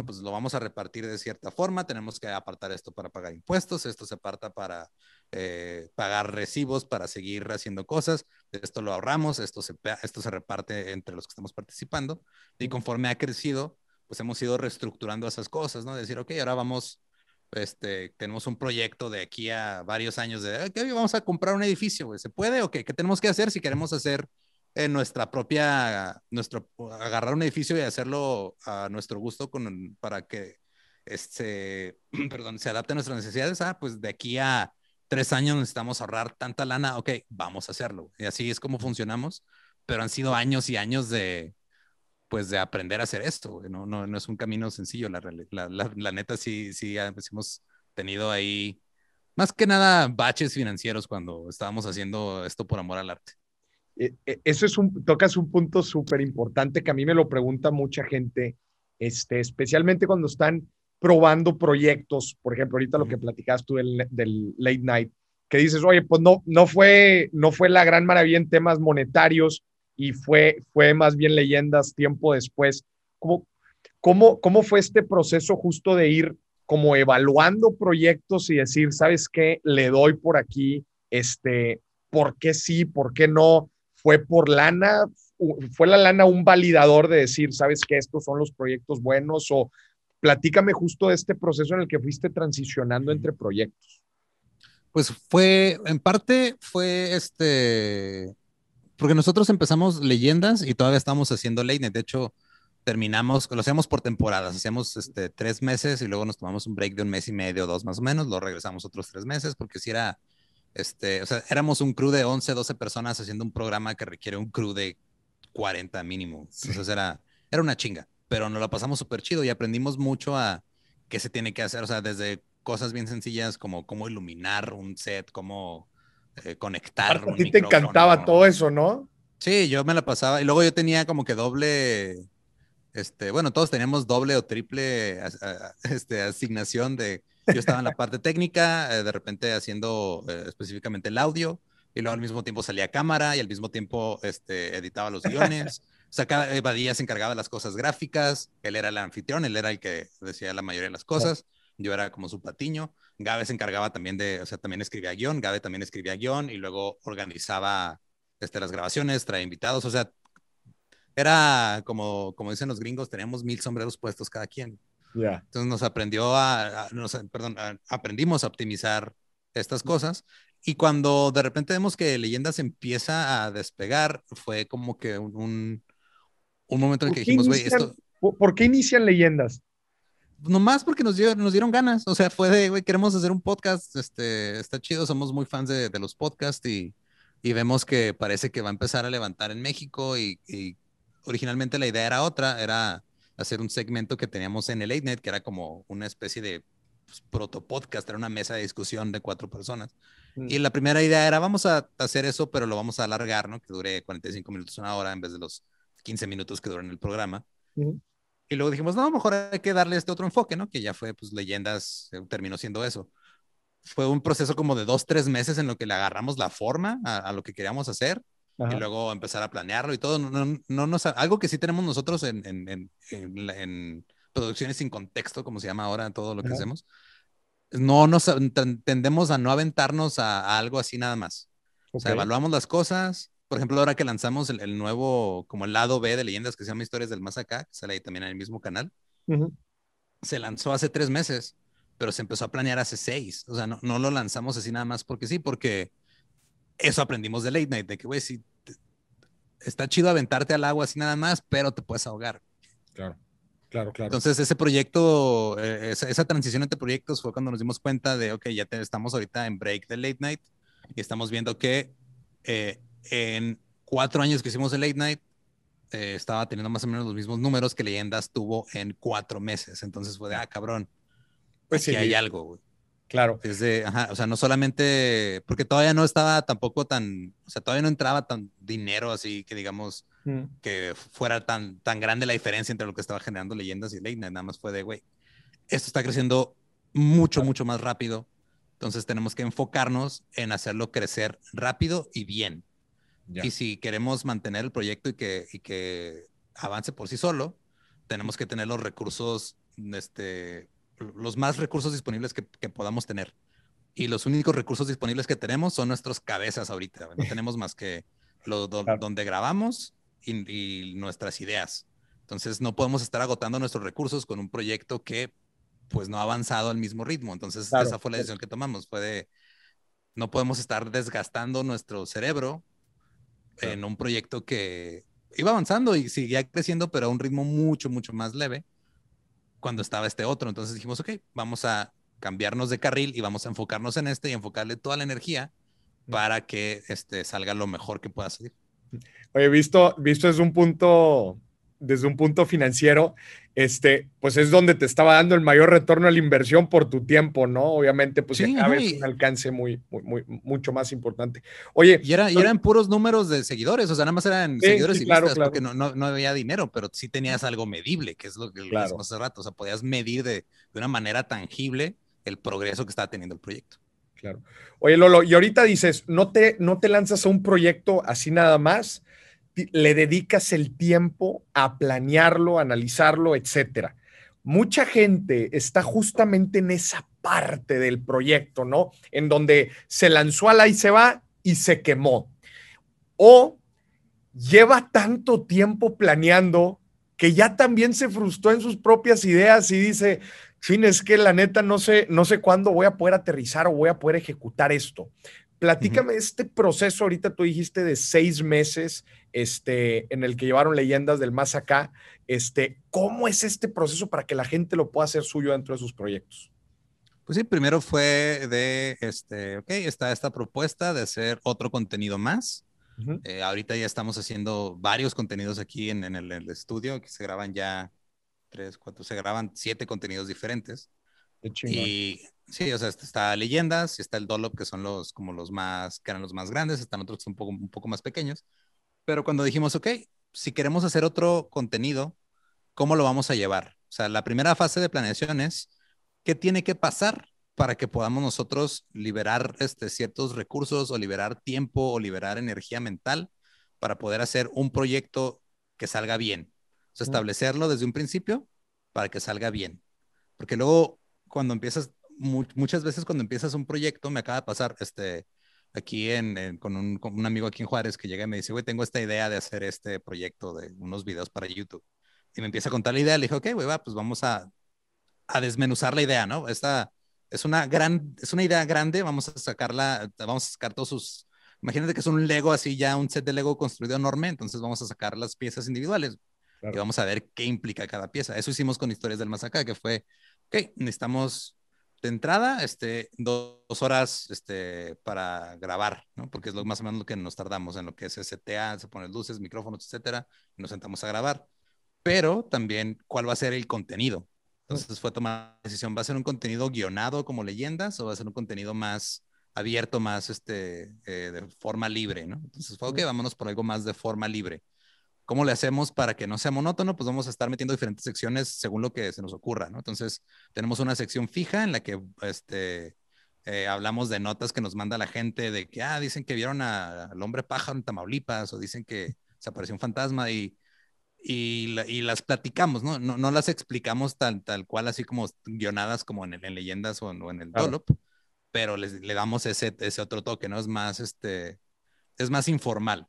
pues lo vamos a repartir de cierta forma, tenemos que apartar esto para pagar impuestos, esto se aparta para eh, pagar recibos, para seguir haciendo cosas, esto lo ahorramos, esto se, esto se reparte entre los que estamos participando y conforme ha crecido, pues hemos ido reestructurando esas cosas, ¿no? Decir, ok, ahora vamos, este, tenemos un proyecto de aquí a varios años de, ok, vamos a comprar un edificio, ¿se puede o okay, ¿Qué tenemos que hacer si queremos hacer en nuestra propia, nuestro, agarrar un edificio y hacerlo a nuestro gusto con, para que este, perdón, se adapte a nuestras necesidades. Ah, pues de aquí a tres años necesitamos ahorrar tanta lana. Ok, vamos a hacerlo. Y así es como funcionamos, pero han sido años y años de, pues de aprender a hacer esto. No, no, es un camino sencillo. La, la, neta sí, sí, ah, pues hemos tenido ahí más que nada baches financieros cuando estábamos haciendo esto por amor al arte. Eh, eh, eso es un, tocas un punto súper importante que a mí me lo pregunta mucha gente, este, especialmente cuando están probando proyectos, por ejemplo, ahorita lo que platicabas tú del, late night, que dices, oye, pues no, no, fue, no fue la gran maravilla en temas monetarios y fue, fue más bien leyendas tiempo después. ¿Cómo, cómo, cómo fue este proceso justo de ir como evaluando proyectos y decir, ¿sabes qué? Le doy por aquí, este, ¿por qué sí, por qué no? fue por lana, fue la lana un validador de decir, sabes que estos son los proyectos buenos o platícame justo de este proceso en el que fuiste transicionando entre proyectos. Pues fue, en parte fue este, porque nosotros empezamos leyendas y todavía estamos haciendo Leyendas. De hecho, terminamos, lo hacíamos por temporadas, hacíamos este, tres meses y luego nos tomamos un break de un mes y medio, dos más o menos, lo regresamos otros tres meses porque si era este, o sea, éramos un crew de 11, 12 personas haciendo un programa que requiere un crew de 40 mínimo. Entonces era, era una chinga, pero nos la pasamos súper chido y aprendimos mucho a qué se tiene que hacer. O sea, desde cosas bien sencillas como cómo iluminar un set, cómo eh, conectar. A ti te encantaba todo eso, ¿no? Sí, yo me la pasaba. Y luego yo tenía como que doble, este, bueno, todos teníamos doble o triple este, asignación de yo estaba en la parte técnica, eh, de repente haciendo eh, específicamente el audio, y luego al mismo tiempo salía a cámara y al mismo tiempo este, editaba los guiones. O sea, se encargaba de las cosas gráficas, él era el anfitrión, él era el que decía la mayoría de las cosas, yo era como su patiño. Gabe se encargaba también de, o sea, también escribía guión, Gabe también escribía guión y luego organizaba este, las grabaciones, traía invitados, o sea, era como, como dicen los gringos, teníamos mil sombreros puestos cada quien. Entonces nos aprendió a, perdón, aprendimos a optimizar estas cosas. Y cuando de repente vemos que Leyendas empieza a despegar, fue como que un, un, momento en el que dijimos, güey, esto... ¿Por qué inician Leyendas? Nomás porque nos, nos dieron ganas. O sea, fue de, güey, queremos hacer un podcast, este, está chido, somos muy fans de, los podcasts y, y, vemos que parece que va a empezar a levantar en México y, y originalmente la idea era otra, era hacer un segmento que teníamos en el 8 que era como una especie de pues, protopodcast, era una mesa de discusión de cuatro personas. Mm. Y la primera idea era, vamos a hacer eso, pero lo vamos a alargar, ¿no? Que dure 45 minutos, una hora, en vez de los 15 minutos que duran el programa. Y luego dijimos, no, mejor hay que darle este otro enfoque, ¿no? Que ya fue, pues, leyendas, eh, terminó siendo eso. Fue un proceso como de dos, tres meses en lo que le agarramos la forma a lo que queríamos hacer y luego empezar a planearlo y todo. No, no, no, algo que sí tenemos nosotros en, en, en, producciones sin contexto, como se llama ahora todo lo que hacemos, no nos tendemos a no aventarnos a, algo así nada más. O sea, evaluamos las cosas. Por ejemplo, ahora que lanzamos el, nuevo, como el lado B de leyendas que se llama Historias del Más Acá, que sale ahí también en el mismo canal, se lanzó hace tres meses, pero se empezó a planear hace seis. O sea, no, no lo lanzamos así nada más porque sí, porque eso aprendimos de Late Night, de que, güey, si está chido aventarte al agua así nada más, pero te puedes ahogar. Claro, claro, claro. Entonces, ese proyecto, e, esa, transición entre proyectos fue cuando nos dimos cuenta de, ok, ya estamos ahorita en break de Late Night y estamos viendo que eh, en cuatro años que hicimos el Late Night, eh, estaba teniendo más o menos los mismos números que Leyendas tuvo en cuatro meses. Entonces fue de, ah, cabrón, pues hay algo, güey. Claro. o sea, no solamente, porque todavía no estaba tampoco tan, o sea, todavía no entraba tan dinero así que digamos mm. que fuera tan, tan grande la diferencia entre lo que estaba generando leyendas y leyendas nada más fue de, güey, esto está creciendo mucho, mucho más rápido. Entonces tenemos que enfocarnos en hacerlo crecer rápido y bien. Y si queremos mantener el proyecto y que, y que avance por sí solo, tenemos que tener los recursos este, los más recursos disponibles que, podamos tener. Y los únicos recursos disponibles que tenemos son nuestras cabezas ahorita. No tenemos más que lo, donde grabamos y, nuestras ideas. Entonces no podemos estar agotando nuestros recursos con un proyecto que pues no ha avanzado al mismo ritmo. Entonces esa fue la decisión que tomamos. Fue no podemos estar desgastando nuestro cerebro en un proyecto que iba avanzando y seguía creciendo, pero a un ritmo mucho, mucho más leve cuando estaba este otro. Entonces dijimos, ok, vamos a cambiarnos de carril y vamos a enfocarnos en este y enfocarle toda la energía mm. para que este, salga lo mejor que pueda salir. Oye, visto, visto es un punto desde un punto financiero, este, pues es donde te estaba dando el mayor retorno a la inversión por tu tiempo, ¿no? Obviamente, pues sí, un alcance muy, muy, mucho más importante. Oye. Y, y eran puros números de seguidores, o sea, nada más eran seguidores y vistas porque no, había dinero, pero sí tenías algo medible, que es lo que hace rato, o sea, podías medir de, de una manera tangible el progreso que estaba teniendo el proyecto. Claro. Oye, Lolo, y ahorita dices, no te, no te lanzas a un proyecto así nada más, le dedicas el tiempo a planearlo, analizarlo, etcétera. Mucha gente está justamente en esa parte del proyecto, ¿no? En donde se lanzó a la y se va y se quemó. O lleva tanto tiempo planeando que ya también se frustró en sus propias ideas y dice, fin, es que la neta no sé, no sé cuándo voy a poder aterrizar o voy a poder ejecutar esto. Platícame este proceso, ahorita tú dijiste de seis meses, este, en el que llevaron leyendas del más acá, este, ¿cómo es este proceso para que la gente lo pueda hacer suyo dentro de sus proyectos? Pues sí, primero fue de, este, ok, está esta propuesta de hacer otro contenido más. Eh, ahorita ya estamos haciendo varios contenidos aquí en, el, estudio, que se graban ya tres, cuatro, se graban siete contenidos diferentes. Y Sí, o sea, está Leyendas, está el Dollop, que son los, como los más, eran los más grandes, están otros que son un poco, un poco más pequeños. Pero cuando dijimos, ok, si queremos hacer otro contenido, ¿cómo lo vamos a llevar? O sea, la primera fase de planeación es, ¿qué tiene que pasar para que podamos nosotros liberar este, ciertos recursos o liberar tiempo o liberar energía mental para poder hacer un proyecto que salga bien? O sea, establecerlo desde un principio para que salga bien. Porque luego, cuando empiezas muchas veces cuando empiezas un proyecto, me acaba de pasar, este, aquí en, con, un, amigo aquí en Juárez que llega y me dice, güey, tengo esta idea de hacer este proyecto de unos videos para YouTube. Y me empieza a contar la idea, le dije, ok, güey, va, pues vamos a, a desmenuzar la idea, ¿no? Esta es una gran, es una idea grande, vamos a sacarla, vamos a sacar todos sus, imagínate que es un Lego así, ya un set de Lego construido enorme, entonces vamos a sacar las piezas individuales y vamos a ver qué implica cada pieza. Eso hicimos con Historias del Más que fue, ok, necesitamos de entrada, este, dos, horas este, para grabar, Porque es lo más o menos lo que nos tardamos en lo que es STA, se ponen luces, micrófonos, etcétera, y nos sentamos a grabar. Pero también, ¿cuál va a ser el contenido? Entonces fue tomar la decisión, ¿va a ser un contenido guionado como leyendas o va a ser un contenido más abierto, más este, eh, de forma libre, ¿no? Entonces fue, ok, vámonos por algo más de forma libre. ¿cómo le hacemos para que no sea monótono? Pues vamos a estar metiendo diferentes secciones según lo que se nos ocurra, ¿no? Entonces, tenemos una sección fija en la que este, eh, hablamos de notas que nos manda la gente de que, ah, dicen que vieron al hombre pájaro en Tamaulipas o dicen que se apareció un fantasma y, y, las platicamos, ¿no? ¿no? las explicamos tal, tal cual, así como guionadas como en, en leyendas o en, el claro. pero le damos ese, ese otro toque, ¿no? Es más, este, es más informal.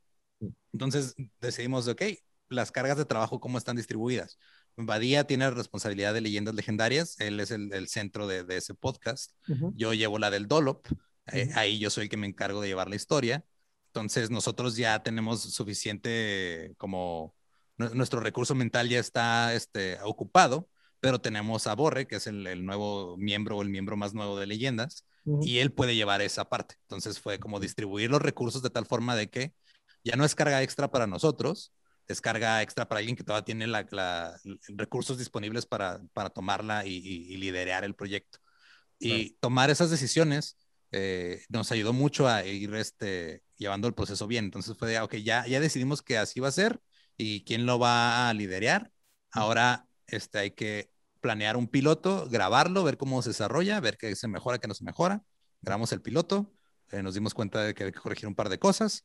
Entonces decidimos, ok, las cargas de trabajo, ¿cómo están distribuidas? Badía tiene la responsabilidad de leyendas legendarias, él es el, centro de, ese podcast, yo llevo la del Dolop, eh, ahí yo soy el que me encargo de llevar la historia, entonces nosotros ya tenemos suficiente como nuestro recurso mental ya está este, ocupado, pero tenemos a Borre, que es el, nuevo miembro o el miembro más nuevo de leyendas, y él puede llevar esa parte. Entonces fue como distribuir los recursos de tal forma de que ya no es carga extra para nosotros, es carga extra para alguien que todavía tiene la, recursos disponibles para, tomarla y, liderar el proyecto. Y tomar esas decisiones eh, nos ayudó mucho a ir este, llevando el proceso bien. Entonces fue de, ok, ya, ya decidimos que así va a ser y quién lo va a liderar. Ahora este, hay que planear un piloto, grabarlo, ver cómo se desarrolla, ver qué se mejora, qué no se mejora. Grabamos el piloto, eh, nos dimos cuenta de que hay que corregir un par de cosas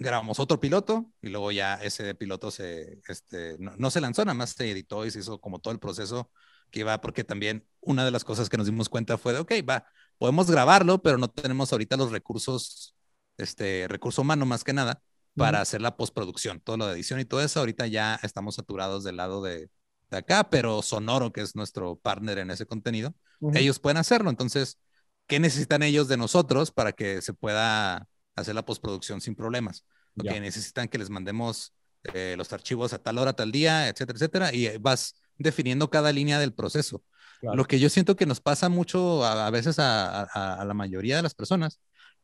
grabamos otro piloto y luego ya ese piloto se, este, no, se lanzó, nada más se editó y se hizo como todo el proceso que iba, porque también una de las cosas que nos dimos cuenta fue de, ok, va, podemos grabarlo, pero no tenemos ahorita los recursos, este, recurso humano más que nada, para hacer la postproducción, todo lo de edición y todo eso, ahorita ya estamos saturados del lado de, de acá, pero Sonoro, que es nuestro partner en ese contenido, ellos pueden hacerlo, entonces, ¿qué necesitan ellos de nosotros para que se pueda hacer la postproducción sin problemas. Porque necesitan que les mandemos eh, los archivos a tal hora, tal día, etcétera, etcétera, y vas definiendo cada línea del proceso. Lo que yo siento que nos pasa mucho a, veces a, la mayoría de las personas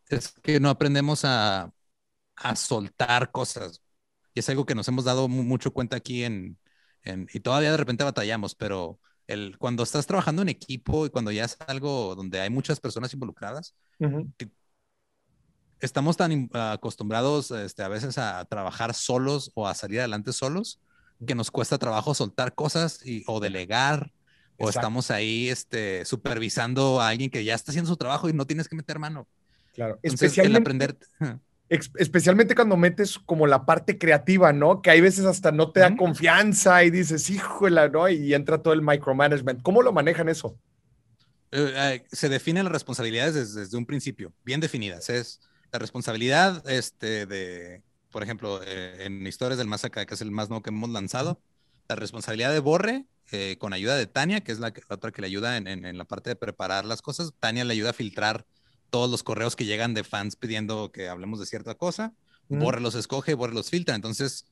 es que no aprendemos a, soltar cosas. Y es algo que nos hemos dado mucho cuenta aquí en, y todavía de repente batallamos, pero el, cuando estás trabajando en equipo y cuando ya es algo donde hay muchas personas involucradas, estamos tan acostumbrados este, a veces a trabajar solos o a salir adelante solos que nos cuesta trabajo soltar cosas o delegar o estamos ahí este, supervisando a alguien que ya está haciendo su trabajo y no tienes que meter mano. Claro, especialmente, aprender... especialmente cuando metes como la parte creativa, ¿no? Que hay veces hasta no te da confianza y dices, híjole, ¿no? Y entra todo el micromanagement. ¿Cómo lo manejan eso? Eh, eh, se definen las responsabilidades desde, un principio, bien definidas. Es, la responsabilidad este, de, por ejemplo, eh, en Historias del Acá, que es el más nuevo que hemos lanzado, la responsabilidad de Borre, eh, con ayuda de Tania, que es la, otra que le ayuda en, la parte de preparar las cosas, Tania le ayuda a filtrar todos los correos que llegan de fans pidiendo que hablemos de cierta cosa. Borre los escoge, Borre los filtra. Entonces,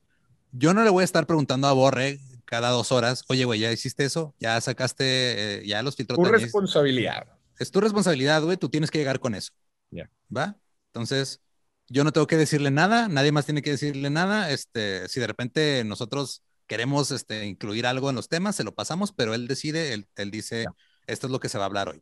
yo no le voy a estar preguntando a Borre cada dos horas, oye, güey, ya hiciste eso, ya sacaste, eh, ya los filtró. Tu responsabilidad. Es tu responsabilidad, güey, tú tienes que llegar con eso. Ya. ¿Va? Entonces, yo no tengo que decirle nada, nadie más tiene que decirle nada. Este, si de repente nosotros queremos este, incluir algo en los temas, se lo pasamos, pero él decide, él, dice, esto es lo que se va a hablar hoy.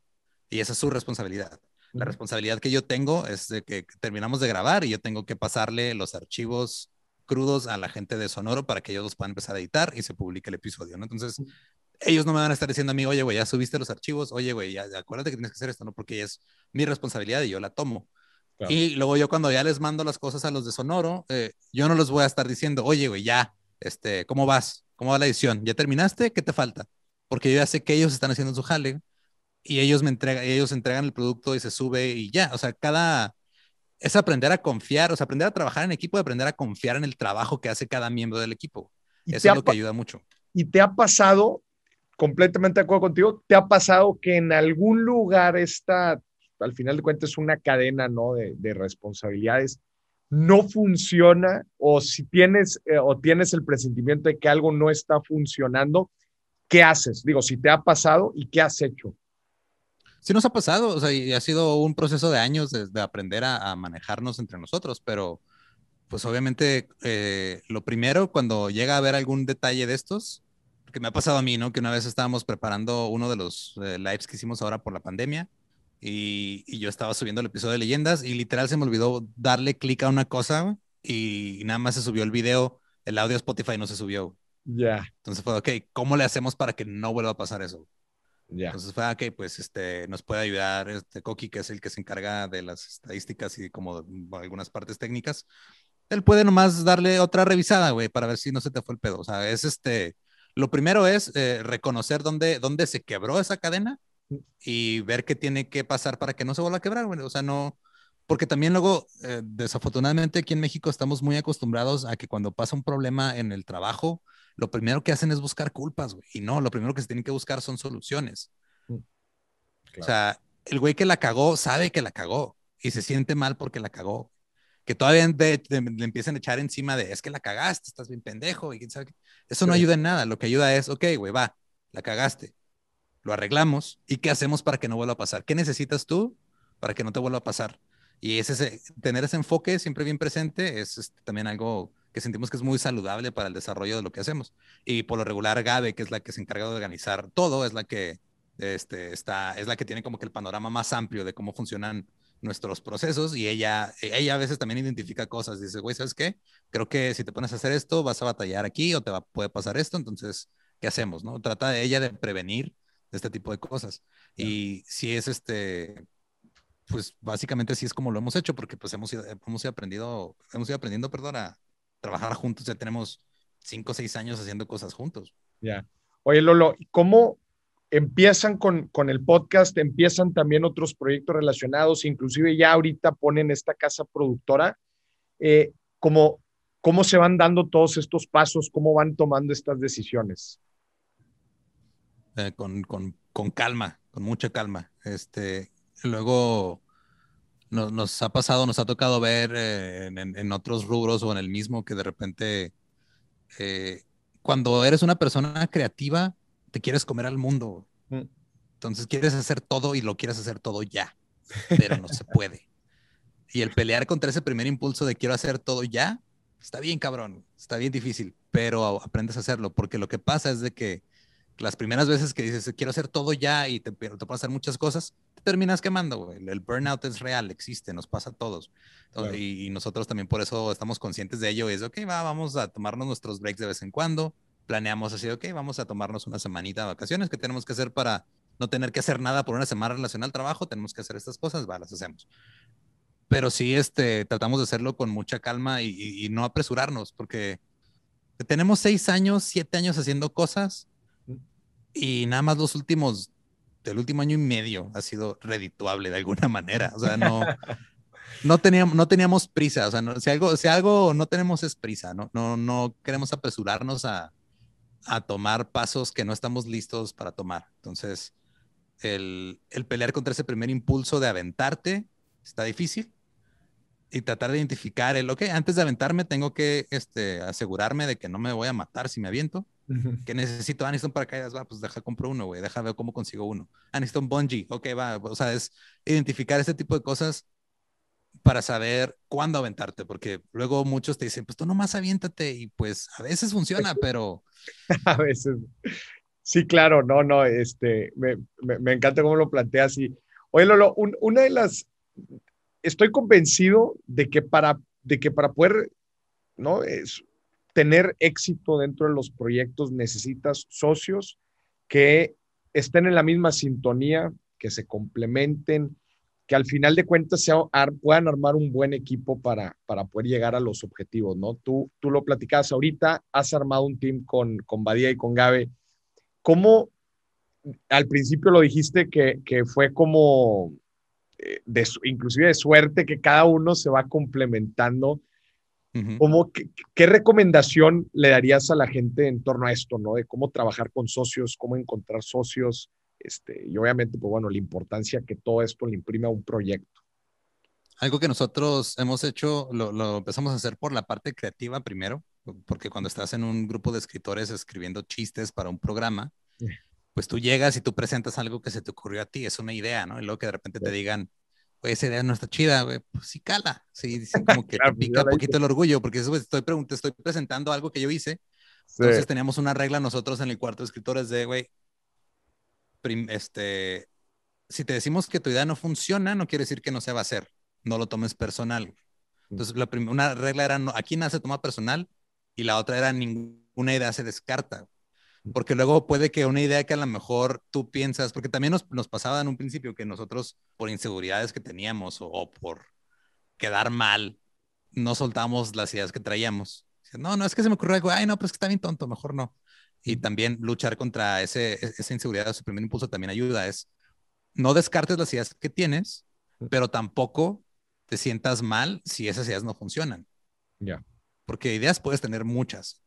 Y esa es su responsabilidad. La responsabilidad que yo tengo es que terminamos de grabar y yo tengo que pasarle los archivos crudos a la gente de Sonoro para que ellos los puedan empezar a editar y se publique el episodio, ¿no? Entonces, ellos no me van a estar diciendo a mí, oye, güey, ya subiste los archivos, oye, güey, ya acuérdate que tienes que hacer esto, ¿no? Porque es mi responsabilidad y yo la tomo. Y luego yo cuando ya les mando las cosas a los de Sonoro, eh, yo no les voy a estar diciendo, oye, güey, ya, este, ¿cómo vas? ¿Cómo va la edición? ¿Ya terminaste? ¿Qué te falta? Porque yo ya sé que ellos están haciendo su jale y ellos me entregan, ellos entregan el producto y se sube y ya, o sea, cada, es aprender a confiar, o sea, aprender a trabajar en equipo aprender a confiar en el trabajo que hace cada miembro del equipo. Eso es lo que ayuda mucho. ¿Y te ha pasado, completamente de acuerdo contigo, te ha pasado que en algún lugar está al final de cuentas es una cadena de, responsabilidades, no funciona o si tienes eh, o tienes el presentimiento de que algo no está funcionando, ¿qué haces? Digo, si te ha pasado y qué has hecho. Sí nos ha pasado, o sea, y ha sido un proceso de años de, aprender a, manejarnos entre nosotros, pero pues obviamente eh, lo primero cuando llega a haber algún detalle de estos, que me ha pasado a mí, ¿no? Que una vez estábamos preparando uno de los eh, lives que hicimos ahora por la pandemia, y, yo estaba subiendo el episodio de leyendas y literal se me olvidó darle clic a una cosa y nada más se subió el video, el audio Spotify no se subió. Ya. Entonces fue, ok, ¿cómo le hacemos para que no vuelva a pasar eso? Ya. Entonces fue, ok, pues este, nos puede ayudar este Coqui, que es el que se encarga de las estadísticas y como algunas partes técnicas. Él puede nomás darle otra revisada, güey, para ver si no se te fue el pedo. O sea, es este, lo primero es eh, reconocer dónde, dónde se quebró esa cadena y ver qué tiene que pasar para que no se vuelva a quebrar, güey. O sea, no, porque también luego, eh, desafortunadamente aquí en México estamos muy acostumbrados a que cuando pasa un problema en el trabajo, lo primero que hacen es buscar culpas, güey. Y no, lo primero que se tienen que buscar son soluciones. Mm. O sea, el güey que la cagó sabe que la cagó y se siente mal porque la cagó. Que todavía le empiezan a echar encima de, es que la cagaste, estás bien pendejo. Y Eso no ayuda en nada. Lo que ayuda es, ok, güey, va, la cagaste lo arreglamos y qué hacemos para que no vuelva a pasar. ¿Qué necesitas tú para que no te vuelva a pasar? Y ese, tener ese enfoque siempre bien presente es, este, también algo que sentimos que es muy saludable para el desarrollo de lo que hacemos. Y por lo regular, Gabe, que es la que se encarga de organizar todo, es la que, este, está, es la que tiene como que el panorama más amplio de cómo funcionan nuestros procesos y ella, ella a veces también identifica cosas. Dice, güey, ¿sabes qué? Creo que si te pones a hacer esto, vas a batallar aquí o te va, puede pasar esto. Entonces, ¿qué hacemos? ¿no? Trata de ella de prevenir este tipo de cosas. Y si es este, pues básicamente así es como lo hemos hecho, porque pues hemos, ido, aprendido, hemos ido aprendiendo, perdón, a trabajar juntos, ya tenemos cinco o seis años haciendo cosas juntos. Ya. Oye, Lolo, ¿cómo empiezan con, con, el podcast? ¿Empiezan también otros proyectos relacionados? Inclusive ya ahorita ponen esta casa productora. Eh, ¿cómo, ¿Cómo se van dando todos estos pasos? ¿Cómo van tomando estas decisiones? Eh, con, calma, con mucha calma. Este, luego nos ha pasado, nos ha tocado ver eh, en, otros rubros o en el mismo que de repente, eh, cuando eres una persona creativa, te quieres comer al mundo. Mm. Entonces quieres hacer todo y lo quieres hacer todo ya, pero no se puede. Y el pelear contra ese primer impulso de quiero hacer todo ya, está bien cabrón, está bien difícil, pero aprendes a hacerlo, porque lo que pasa es de que las primeras veces que dices, quiero hacer todo ya y te, pero hacer hacer muchas cosas, te terminas quemando, El, burnout es real, existe, nos pasa a todos. y, nosotros también por eso estamos conscientes de ello. Es, ok, va, vamos a tomarnos nuestros breaks de vez en cuando. Planeamos así, ok, vamos a tomarnos una semanita de vacaciones que tenemos que hacer para no tener que hacer nada por una semana relacionada al trabajo. Tenemos que hacer estas cosas, va, las hacemos. Pero sí, este, tratamos de hacerlo con mucha calma y no apresurarnos porque tenemos seis años, siete años haciendo cosas y nada más los últimos, del último año y medio ha sido redituable de alguna manera. O sea, no, no, teníamos, no teníamos prisa. O sea, si, algo, si algo no tenemos es prisa. No, no, no queremos apresurarnos a, tomar pasos que no estamos listos para tomar. Entonces, el, pelear contra ese primer impulso de aventarte está difícil y tratar de identificar el, ok, antes de aventarme tengo que este, asegurarme de que no me voy a matar si me aviento. Que necesito, Aniston ah, para un va, pues deja, compro uno, güey, deja, veo cómo consigo uno. Aniston ah, necesito bungee, ok, va, o sea, es identificar este tipo de cosas para saber cuándo aventarte, porque luego muchos te dicen, pues tú nomás aviéntate y pues a veces funciona, pero... a veces. Sí, claro, no, no, este, me, me, encanta cómo lo planteas y, oye Lolo, una de las, estoy convencido de que para, de que para poder, ¿no? Es, tener éxito dentro de los proyectos necesitas socios que estén en la misma sintonía, que se complementen, que al final de cuentas puedan armar un buen equipo para, poder llegar a los objetivos, ¿no? Tú, tú lo platicabas ahorita, has armado un team con, con Badía y con Gabe. ¿Cómo, al principio lo dijiste que, fue como, eh, de, inclusive de suerte, que cada uno se va complementando ¿Cómo, qué, recomendación le darías a la gente en torno a esto, ¿no? De cómo trabajar con socios, cómo encontrar socios, este, y obviamente, pues bueno, la importancia que todo esto le imprime a un proyecto. Algo que nosotros hemos hecho, lo, empezamos a hacer por la parte creativa primero, porque cuando estás en un grupo de escritores escribiendo chistes para un programa, pues tú llegas y tú presentas algo que se te ocurrió a ti, es una idea, ¿no? Y luego que de repente te digan, pues esa idea no está chida, güey, pues sí cala, sí, como que pues, pica un poquito el orgullo, porque eso, pues, estoy, estoy presentando algo que yo hice, entonces teníamos una regla nosotros en el cuarto de escritores de, güey, este, si te decimos que tu idea no funciona, no quiere decir que no se va a hacer, no lo tomes personal. Mm. Entonces, la una regla era, no, aquí nada se toma personal, y la otra era, ninguna idea se descarta, porque luego puede que una idea que a lo mejor tú piensas, porque también nos, pasaba en un principio que nosotros por inseguridades que teníamos o, por quedar mal, no soltamos las ideas que traíamos. No, no, es que se me ocurrió algo, ay, no, pero que está bien tonto, mejor no. Y también luchar contra e, esa inseguridad, su primer impulso también ayuda, es no descartes las ideas que tienes, pero tampoco te sientas mal si esas ideas no funcionan. Ya. Porque ideas puedes tener muchas.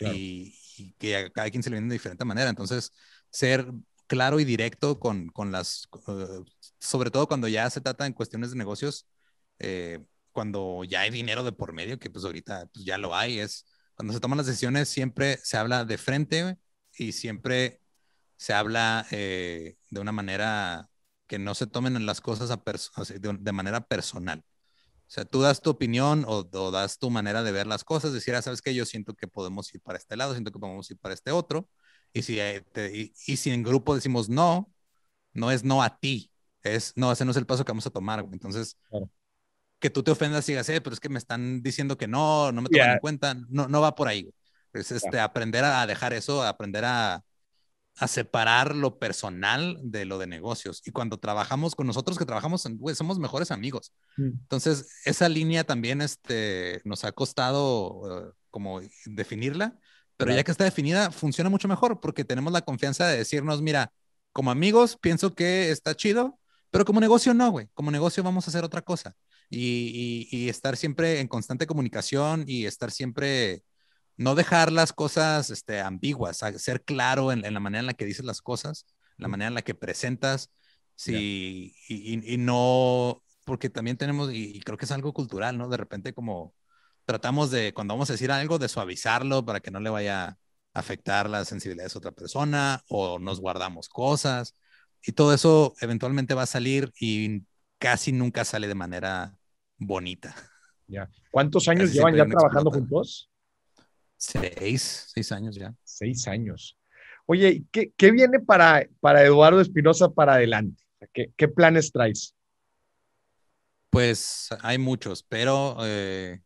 Y, y que a cada quien se le viene de diferente manera. Entonces, ser claro y directo con, con las, eh, sobre todo cuando ya se trata en cuestiones de negocios, eh, cuando ya hay dinero de por medio, que pues ahorita pues ya lo hay, es cuando se toman las decisiones siempre se habla de frente y siempre se habla eh, de una manera que no se tomen las cosas a de manera personal. O sea, tú das tu opinión o, das tu manera de ver las cosas, decir, ah, sabes que yo siento que podemos ir para este lado, siento que podemos ir para este otro. Y si, eh, y, si en grupo decimos no, no es no a ti, es no, ese no es el paso que vamos a tomar. Entonces, que tú te ofendas y digas, eh, pero es que me están diciendo que no, no me toman en cuenta, no, no va por ahí. Es este, aprender a dejar eso, aprender a, a separar lo personal de lo de negocios. Y cuando trabajamos con nosotros que trabajamos, en, somos mejores amigos. Mm. Entonces, esa línea también este, nos ha costado eh, como definirla, pero ya que está definida, funciona mucho mejor porque tenemos la confianza de decirnos, mira, como amigos pienso que está chido, pero como negocio no, güey. Como negocio vamos a hacer otra cosa. y estar siempre en constante comunicación y estar siempre no dejar las cosas este, ambiguas, ser claro en, la manera en la que dices las cosas, la manera en la que presentas, sí, y, no, porque también tenemos, y, creo que es algo cultural, ¿no? De repente como tratamos de, cuando vamos a decir algo, de suavizarlo para que no le vaya a afectar la sensibilidad de otra persona, o nos guardamos cosas, y todo eso eventualmente va a salir y casi nunca sale de manera bonita. Ya. ¿Cuántos años llevan ya trabajando juntos? Seis, seis años ya. Seis años. Oye, ¿qué, qué viene para, para Eduardo Espinosa para adelante? ¿Qué, planes traes? Pues hay muchos, pero eh,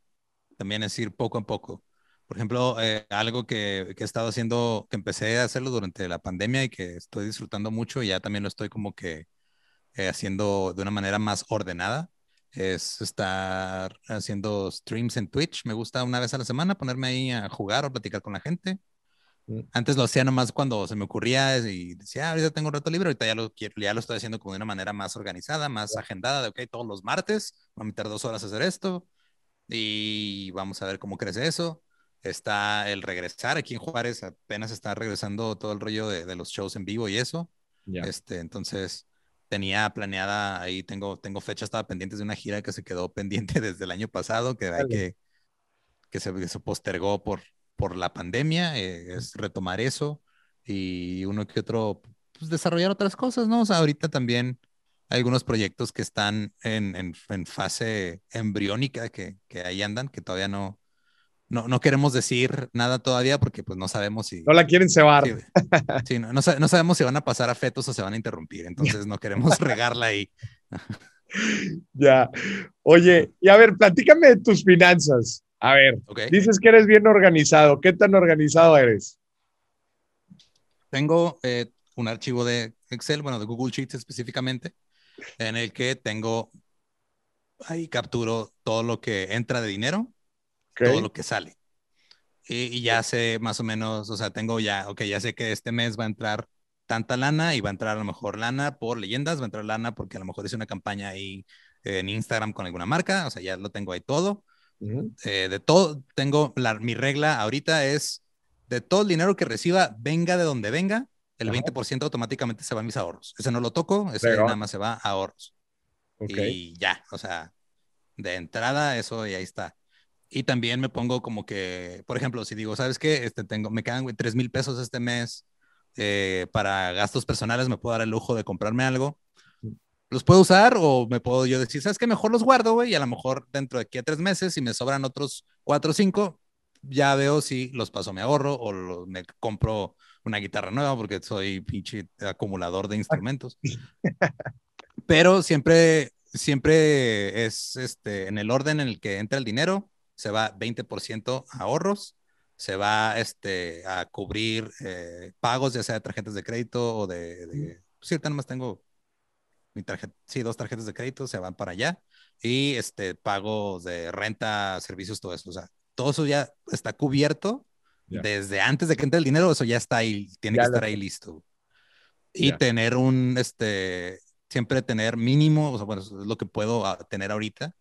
también es ir poco a poco. Por ejemplo, eh, algo que, he estado haciendo, que empecé a hacerlo durante la pandemia y que estoy disfrutando mucho y ya también lo estoy como que eh, haciendo de una manera más ordenada, es estar haciendo streams en Twitch. Me gusta una vez a la semana ponerme ahí a jugar o platicar con la gente. Mm. Antes lo hacía nomás cuando se me ocurría y decía, ah, ahorita tengo un rato libre, ahorita ya lo, ya lo estoy haciendo como de una manera más organizada, más agendada, de, ok, todos los martes, voy a meter dos horas a hacer esto y vamos a ver cómo crece eso. Está el regresar, aquí en Juárez apenas está regresando todo el rollo de, los shows en vivo y eso. Este, entonces, tenía planeada, ahí tengo, tengo fecha, estaba pendiente de una gira que se quedó pendiente desde el año pasado, que, que, se, postergó por, por la pandemia, eh, es retomar eso y uno que otro, pues desarrollar otras cosas, ¿no? O sea, ahorita también hay algunos proyectos que están en, fase embriónica, que, ahí andan, que todavía no, no, no queremos decir nada todavía porque pues no sabemos si... No la quieren cebar. no, sabemos si van a pasar a fetos o se van a interrumpir, entonces no queremos regarla ahí. ya. Oye, y a ver, platícame de tus finanzas. A ver, dices que eres bien organizado. ¿Qué tan organizado eres? Tengo eh, un archivo de Excel, bueno, de Google Sheets específicamente, en el que tengo, ahí capturo todo lo que entra de dinero, todo lo que sale. Y, ya sé más o menos, o sea, tengo ya, ok, ya sé que este mes va a entrar tanta lana y va a entrar a lo mejor lana por leyendas, va a entrar lana porque a lo mejor hice una campaña ahí eh, en Instagram con alguna marca, o sea, ya lo tengo ahí todo. Eh, de todo, tengo, mi regla ahorita es, de todo el dinero que reciba, venga de donde venga, el 20% automáticamente se va a mis ahorros. Ese no lo toco, ese nada más se va a ahorros. Y ya, o sea, de entrada eso y ahí está. Y también me pongo como que, por ejemplo, si digo, ¿sabes qué? Este tengo, me quedan tres mil pesos este mes eh, para gastos personales, me puedo dar el lujo de comprarme algo. Mm. ¿Los puedo usar o me puedo yo decir, ¿sabes qué? Mejor los guardo, güey, y a lo mejor dentro de aquí a tres meses, si me sobran otros cuatro o cinco, ya veo si los paso me ahorro o me compro una guitarra nueva porque soy pinche acumulador de instrumentos. Pero siempre, siempre es este, en el orden en el que entra el dinero se va 20% ahorros, se va este, a cubrir eh, pagos, ya sea de tarjetas de crédito o de... de sí, nomás tengo mi tarjeta, sí, dos tarjetas de crédito, se van para allá. Y este, pagos de renta, servicios, todo eso. O sea, todo eso ya está cubierto desde antes de que entre el dinero, eso ya está ahí, tiene que estar ahí listo. Y tener un, este, siempre tener mínimo, o sea, bueno, es lo que puedo ah, tener ahorita,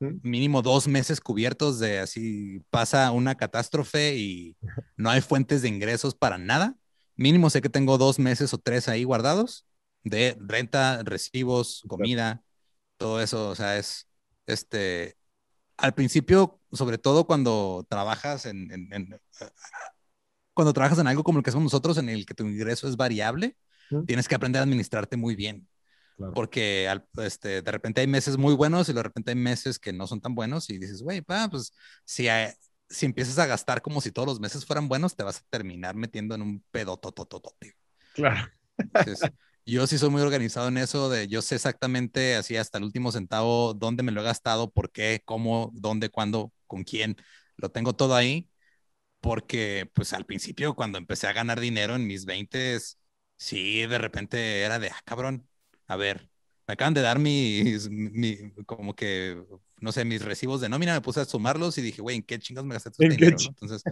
mínimo dos meses cubiertos de así pasa una catástrofe y no hay fuentes de ingresos para nada. Mínimo sé que tengo dos meses o tres ahí guardados de renta, recibos, comida, todo eso. O sea, es este, al principio, sobre todo cuando trabajas en, eh, cuando trabajas en algo como el que somos nosotros, en el que tu ingreso es variable, tienes que aprender a administrarte muy bien. Porque este, de repente hay meses muy buenos y de repente hay meses que no son tan buenos y dices, güey, pues si, si empiezas a gastar como si todos los meses fueran buenos, te vas a terminar metiendo en un pedo totototote. Claro. yo sí soy muy organizado en eso de yo sé exactamente así hasta el último centavo dónde me lo he gastado, por qué, cómo, dónde, cuándo, con quién. Lo tengo todo ahí porque pues al principio cuando empecé a ganar dinero en mis 20 sí, de repente era de, ah, cabrón, a ver, me acaban de dar mis, como que, no sé, mis recibos de nómina, me puse a sumarlos y dije, güey, ¿en qué chingas me gasté todo este dinero? Entonces,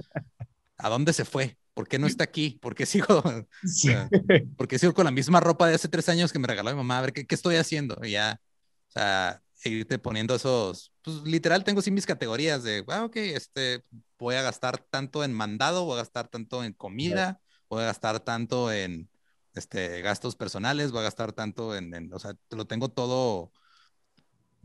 ¿a dónde se fue? ¿Por qué no está aquí? ¿Por qué sigo, sigo con la misma ropa de hace tres años que me regaló mi mamá? A ver, ¿qué, qué estoy haciendo? ya, o sea, irte poniendo esos, pues literal tengo sí mis categorías de, ah, ok, este, voy a gastar tanto en mandado, voy a gastar tanto en comida, voy a gastar tanto en este, gastos personales, voy a gastar tanto en, o sea, lo tengo todo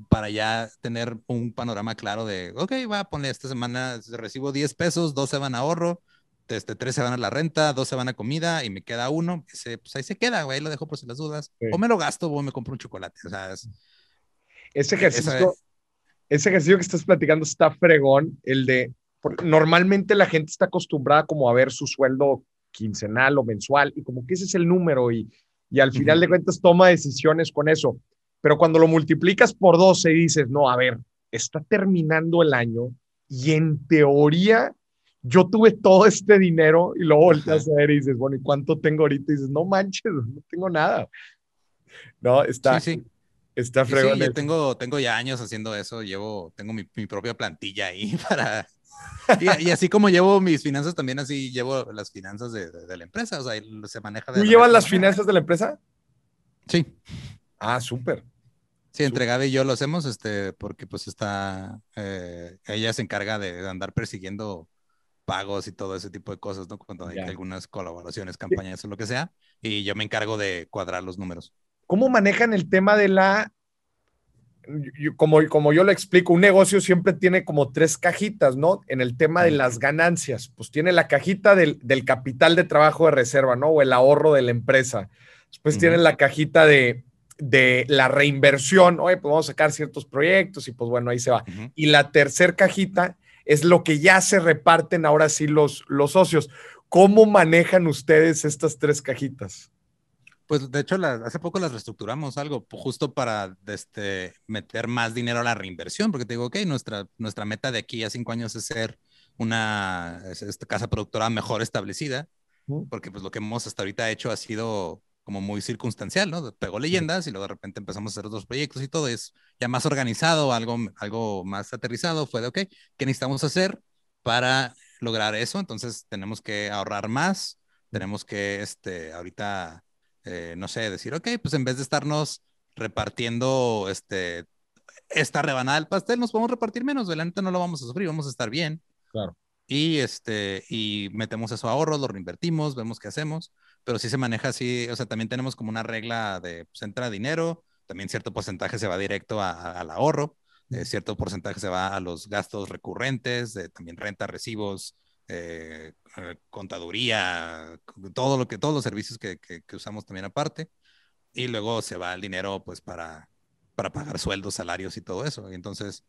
para ya tener un panorama claro de, ok, va a poner esta semana, recibo 10 pesos, 12 van a ahorro, este, 13 van a la renta, 12 van a comida y me queda uno, pues ahí se queda, güey, lo dejo por si las dudas, o me lo gasto o me compro un chocolate, o sea, ese e-, ejercicio, ese ejercicio que estás platicando está fregón, el de, normalmente la gente está acostumbrada como a ver su sueldo quincenal o mensual, y como que ese es el número, y, y al final de cuentas toma decisiones con eso. Pero cuando lo multiplicas por 12 y dices, no, a ver, está terminando el año y en teoría yo tuve todo este dinero y lo volteas a ver y dices, bueno, ¿y cuánto tengo ahorita? Y dices, no manches, no tengo nada. No, está, Está fregón. yo tengo, tengo ya años haciendo eso, llevo, tengo mi, mi propia plantilla ahí para, y, así como llevo mis finanzas, también así llevo las finanzas de, la empresa. O sea, se maneja de. ¿Tú llevas las finanzas de la empresa? Sí. Ah, súper. Sí, entre Gaby y yo lo hacemos, este, porque pues está, eh, ella se encarga de andar persiguiendo pagos y todo ese tipo de cosas, ¿no? Cuando hay algunas colaboraciones, campañas o lo que sea, y yo me encargo de cuadrar los números. ¿Cómo manejan el tema de la como, como yo le explico, un negocio siempre tiene como tres cajitas, ¿no? En el tema de las ganancias, pues tiene la cajita del, capital de trabajo de reserva, ¿no? O el ahorro de la empresa. Después tiene la cajita de, la reinversión, oye, pues vamos a sacar ciertos proyectos y pues bueno, ahí se va. Y la tercera cajita es lo que ya se reparten ahora sí los, los socios. ¿Cómo manejan ustedes estas tres cajitas? Pues de hecho, hace poco las reestructuramos algo justo para este, meter más dinero a la reinversión, porque te digo, ok, nuestra, nuestra meta de aquí a cinco años es ser una casa productora mejor establecida, porque pues lo que hemos hasta ahorita hecho ha sido como muy circunstancial, ¿no? Pegó leyendas y luego de repente empezamos a hacer otros proyectos y todo es ya más organizado, algo, algo más aterrizado, fue de, ok, ¿qué necesitamos hacer para lograr eso? Entonces tenemos que ahorrar más, tenemos que, este, ahorita eh, no sé, decir, ok, pues en vez de estarnos repartiendo este, esta rebanada del pastel, nos podemos repartir menos, de la neta no lo vamos a sufrir, vamos a estar bien. Claro. Y, este, y metemos eso a ahorros, lo reinvertimos, vemos qué hacemos, pero si se maneja así, o sea, también tenemos como una regla de, pues entra dinero, también cierto porcentaje se va directo al ahorro, eh, cierto porcentaje se va a los gastos recurrentes, también renta, recibos, eh, eh, contaduría, todo lo que, todos los servicios que, usamos también aparte. Y luego se va el dinero pues para, para pagar sueldos, salarios y todo eso. entonces,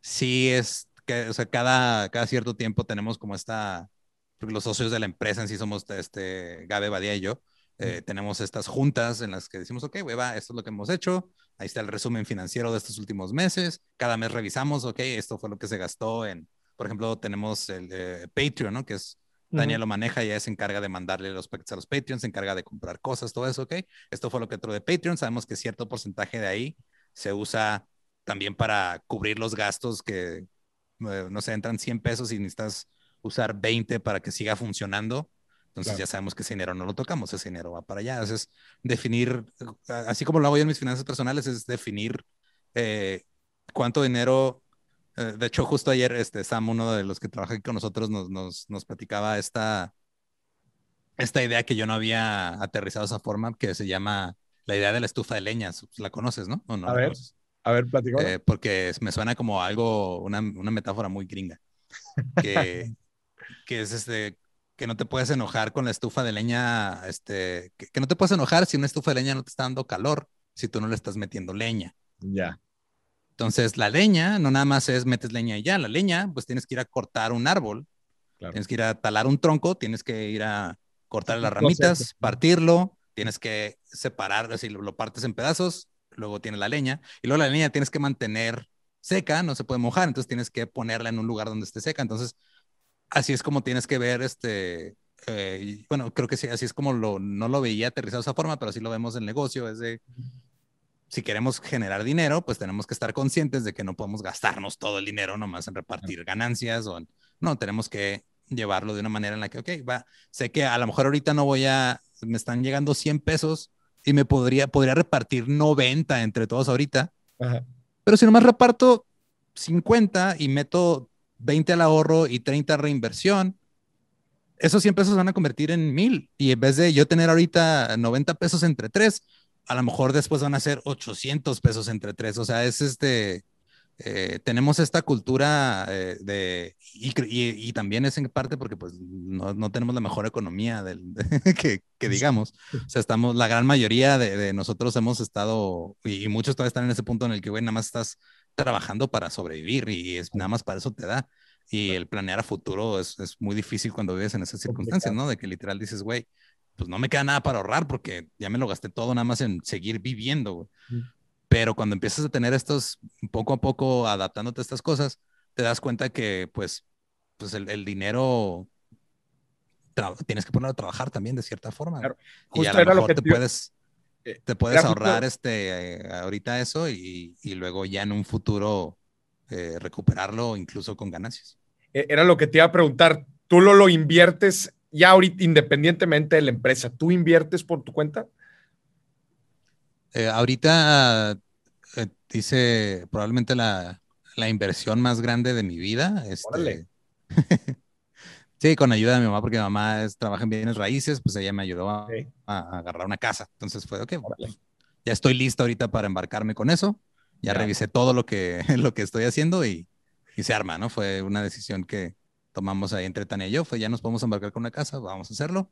sí es que, o sea, cada, cada cierto tiempo tenemos como esta, pues, los socios de la empresa en sí somos este, Gabe Badía y yo, eh, tenemos estas juntas en las que decimos, ok, hueva, esto es lo que hemos hecho, ahí está el resumen financiero de estos últimos meses, cada mes revisamos, ok, esto fue lo que se gastó en, por ejemplo, tenemos el Patreon, ¿no? Que es Daniel lo maneja y ya se encarga de mandarle los paquetes a los Patreons, se encarga de comprar cosas, todo eso, ¿ok? Esto fue lo que entró de Patreon. Sabemos que cierto porcentaje de ahí se usa también para cubrir los gastos que, eh, no sé, entran 100 pesos y necesitas usar 20 para que siga funcionando. Entonces ya sabemos que ese dinero no lo tocamos, ese dinero va para allá. Entonces, definir, eh, así como lo hago yo en mis finanzas personales, es definir eh, cuánto dinero eh, de hecho, justo ayer, este, Sam, uno de los que trabaja aquí con nosotros, nos, nos, nos platicaba esta, esta idea que yo no había aterrizado esa forma, que se llama la idea de la estufa de leña. ¿La conoces, no? a, ver, a ver, platicamos. Eh, porque me suena como algo, una, una metáfora muy gringa. Que, que es este, que no te puedes enojar con la estufa de leña, este, que, que, no te puedes enojar si una estufa de leña no te está dando calor, si tú no le estás metiendo leña. Ya. Entonces, la leña no nada más es metes leña y ya, la leña, pues tienes que ir a cortar un árbol, tienes que ir a talar un tronco, tienes que ir a cortar las ramitas, partirlo, tienes que separar, es lo, lo partes en pedazos, luego tienes la leña, y luego la leña tienes que mantener seca, no se puede mojar, entonces tienes que ponerla en un lugar donde esté seca. Entonces, así es como tienes que ver este, eh, bueno, creo que sí, así es como lo, no lo veía aterrizado de esa forma, pero así lo vemos en el negocio, es de si queremos generar dinero, pues tenemos que estar conscientes de que no podemos gastarnos todo el dinero nomás en repartir ganancias o no, tenemos que llevarlo de una manera en la que, ok, va, sé que a lo mejor ahorita no voy a, me están llegando 100 pesos y me podría, podría repartir 90 entre todos ahorita, pero si nomás reparto 50 y meto 20 al ahorro y 30 a reinversión, esos 100 pesos van a convertir en 1000 y en vez de yo tener ahorita 90 pesos entre tres, a lo mejor después van a ser 800 pesos entre tres. O sea, es este, eh, tenemos esta cultura eh, de, y, también es en parte porque pues no, tenemos la mejor economía del, que, digamos. O sea, estamos, la gran mayoría de, nosotros hemos estado, y, muchos todavía están en ese punto en el que, güey, nada más estás trabajando para sobrevivir y es, nada más para eso te da. Y el planear a futuro es, es muy difícil cuando vives en esas circunstancias, ¿no? De que literal dices, güey, pues no me queda nada para ahorrar porque ya me lo gasté todo nada más en seguir viviendo, Pero cuando empiezas a tener estos, poco a poco adaptándote a estas cosas, te das cuenta que pues, pues el, dinero tienes que ponerlo a trabajar también de cierta forma. Y a lo mejor que te, puedes, eh, te puedes ahorrar este, eh, ahorita eso y, y, luego ya en un futuro eh, recuperarlo incluso con ganancias. E-, era lo que te iba a preguntar. ¿Tú lo, lo inviertes ya ahorita, independientemente de la empresa, ¿tú inviertes por tu cuenta? Eh, ahorita eh, dice probablemente la, inversión más grande de mi vida. Este, sí, con ayuda de mi mamá, porque mi mamá trabaja en bienes raíces, pues ella me ayudó a, agarrar una casa. Entonces fue, ok, pues, ya estoy lista ahorita para embarcarme con eso. Ya, ya. revisé todo lo que, lo que estoy haciendo y, y se arma, ¿no? Fue una decisión que, tomamos ahí entre Tania y yo, fue ya nos podemos embarcar con una casa, vamos a hacerlo.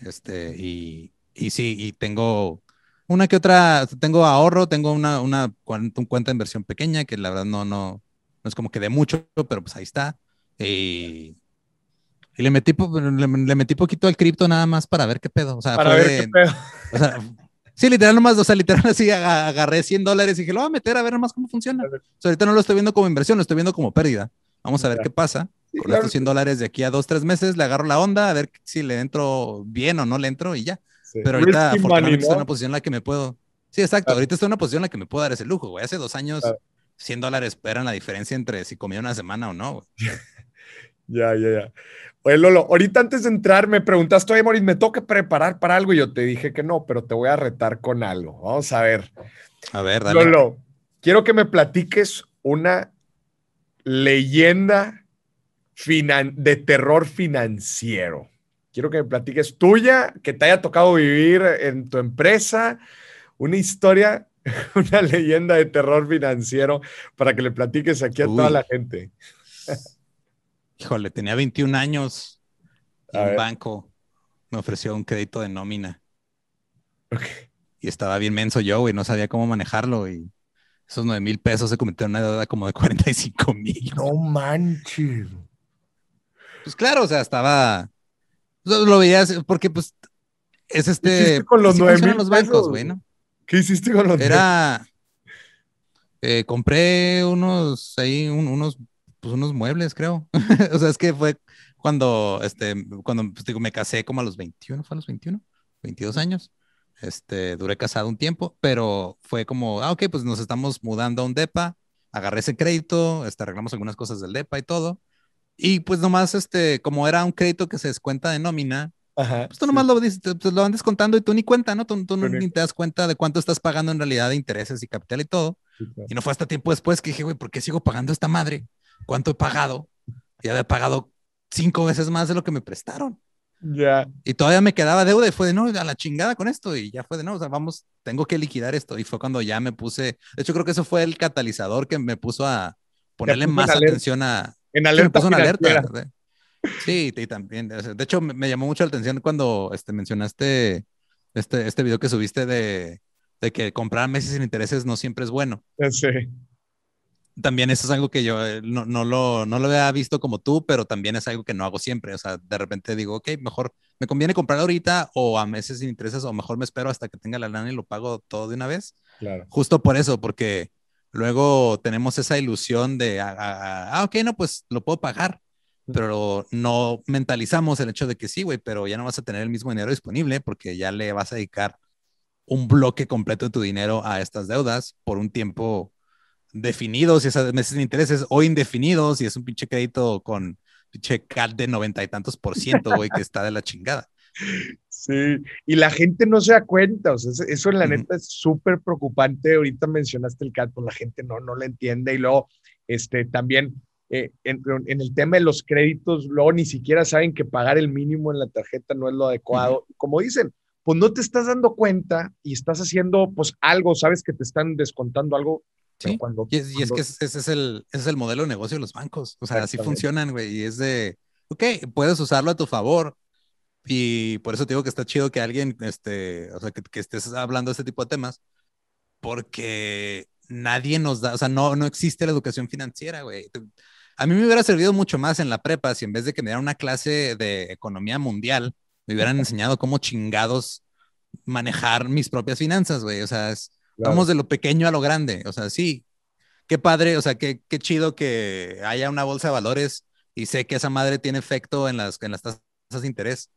Este, y, y sí, y tengo una que otra, tengo ahorro, tengo una, una, cuenta de inversión pequeña que la verdad no, no, no es como que de mucho, pero pues ahí está. Y, le metí, le, metí poquito al cripto nada más para ver qué pedo. O sea, para ver qué pedo. sí, literal nomás, o sea, literal así agarré 100 dólares y dije, lo voy a meter a ver nomás cómo funciona. O sea, ahorita no lo estoy viendo como inversión, lo estoy viendo como pérdida. Vamos a ver qué pasa. Con estos 100 dólares de aquí a dos, tres meses le agarro la onda, a ver si le entro bien o no le entro y ya. Pero ahorita, afortunadamente, en una posición en la que me puedo. Sí, exacto. Ahorita estoy en una posición en la que me puedo dar ese lujo, güey. Hace dos años, 100 dólares eran la diferencia entre si comía una semana o no, Ya, ya, ya. Oye, Lolo, ahorita antes de entrar me preguntaste, oye, Moris ¿me toca preparar para algo? Y yo te dije que no, pero te voy a retar con algo. Vamos a ver. A ver, dale. Lolo, quiero que me platiques una leyenda de terror financiero. Quiero que me platiques tuya, que te haya tocado vivir en tu empresa, una historia, una leyenda de terror financiero para que le platiques aquí a toda la gente. Híjole, tenía 21 años en banco me ofreció un crédito de nómina. Y estaba bien menso yo, y no sabía cómo manejarlo. Y esos 9 mil pesos se convirtieron en una deuda como de 45 mil. No manches. Pues claro, o sea, estaba. Lo veías, porque pues es este. Con pues, los los bancos, güey, ¿no? ¿Qué hiciste con los Era. Eh, compré unos ahí, unos, pues unos muebles, creo. o sea, es que fue cuando, este, cuando pues, digo, me casé como a los 21, fue a los 21, 22 años. Este, duré casado un tiempo, pero fue como, ah, ok, pues nos estamos mudando a un DEPA, agarré ese crédito, este, arreglamos algunas cosas del DEPA y todo, y pues nomás, este, como era un crédito que se descuenta de nómina, Ajá, pues tú nomás lo, dices, lo van descontando y tú ni cuenta, ¿no? Tú, ni te das cuenta de cuánto estás pagando en realidad de intereses y capital y todo. Y no fue hasta tiempo después que dije, güey, ¿por qué sigo pagando esta madre? ¿Cuánto he pagado? Ya había pagado cinco veces más de lo que me prestaron. Ya. Y todavía me quedaba deuda y fue de no, a la chingada con esto. Y ya fue de no, o sea, vamos, tengo que liquidar esto. Y fue cuando ya me puse, de hecho, creo que eso fue el catalizador que me puso a ponerle más atención a, en alerta. Sí, alerta. Sí, y también. De hecho, me llamó mucho la atención cuando este, mencionaste este, este video que subiste de, de que comprar meses sin intereses no siempre es bueno. Sí. También eso es algo que yo eh, no, no, lo, no lo había visto como tú, pero también es algo que no hago siempre. O sea, de repente digo, ok, mejor me conviene comprar ahorita o a meses sin intereses o mejor me espero hasta que tenga la lana y lo pago todo de una vez. Claro. Justo por eso, porque Luego tenemos esa ilusión de, ah, ah, ah, ah, ok, no, pues lo puedo pagar, pero no mentalizamos el hecho de que sí, güey, pero ya no vas a tener el mismo dinero disponible porque ya le vas a dedicar un bloque completo de tu dinero a estas deudas por un tiempo definido, si esas meses de intereses, o indefinidos, y es un pinche crédito con pinche CAD de noventa y tantos por ciento, güey, que está de la chingada. Sí, y la gente no se da cuenta, o sea, eso en la neta es súper preocupante. Ahorita mencionaste el pues la gente no, no entiende y luego, este, también eh, en, el tema de los créditos, luego ni siquiera saben que pagar el mínimo en la tarjeta no es lo adecuado. Como dicen, pues no te estás dando cuenta y estás haciendo pues algo, sabes que te están descontando algo. Sí, cuando, y, es, que ese es, el, ese es el modelo de negocio de los bancos, o sea, así funcionan, güey, y es de, ok, puedes usarlo a tu favor, y por eso te digo que está chido que alguien, este, o sea, que, estés hablando de este tipo de temas, porque nadie nos da, o sea, no, no existe la educación financiera, güey. A mí me hubiera servido mucho más en la prepa si en vez de que me dieran una clase de economía mundial, me hubieran enseñado cómo chingados manejar mis propias finanzas, güey. O sea, vamos de lo pequeño a lo grande. O sea, sí, qué padre, o sea, qué, chido que haya una bolsa de valores y sé que esa madre tiene efecto en las, en las tasas de interés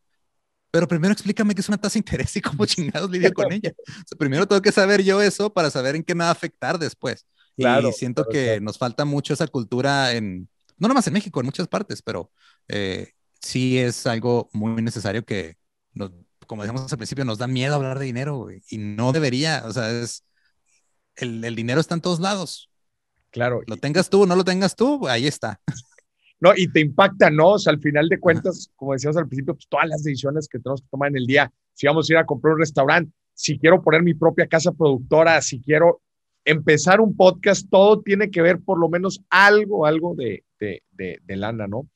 pero primero explícame qué es una tasa de interés y cómo chingados lidio con ella. primero tengo que saber yo eso para saber en qué me va a afectar después. Claro, y siento que nos falta mucho esa cultura en, no nomás en México, en muchas partes, pero eh, sí es algo muy necesario que, nos, como decíamos al principio, nos da miedo hablar de dinero y no debería, o sea, es, el, el dinero está en todos lados. Claro. Lo tengas tú, no lo tengas tú, ahí está. No, y te impacta, ¿no? O sea, al final de cuentas, como decíamos al principio, pues todas las decisiones que tenemos que tomar en el día, si vamos a ir a comprar un restaurante, si quiero poner mi propia casa productora, si quiero empezar un podcast, todo tiene que ver por lo menos algo, algo de, de, de, lana, ¿no?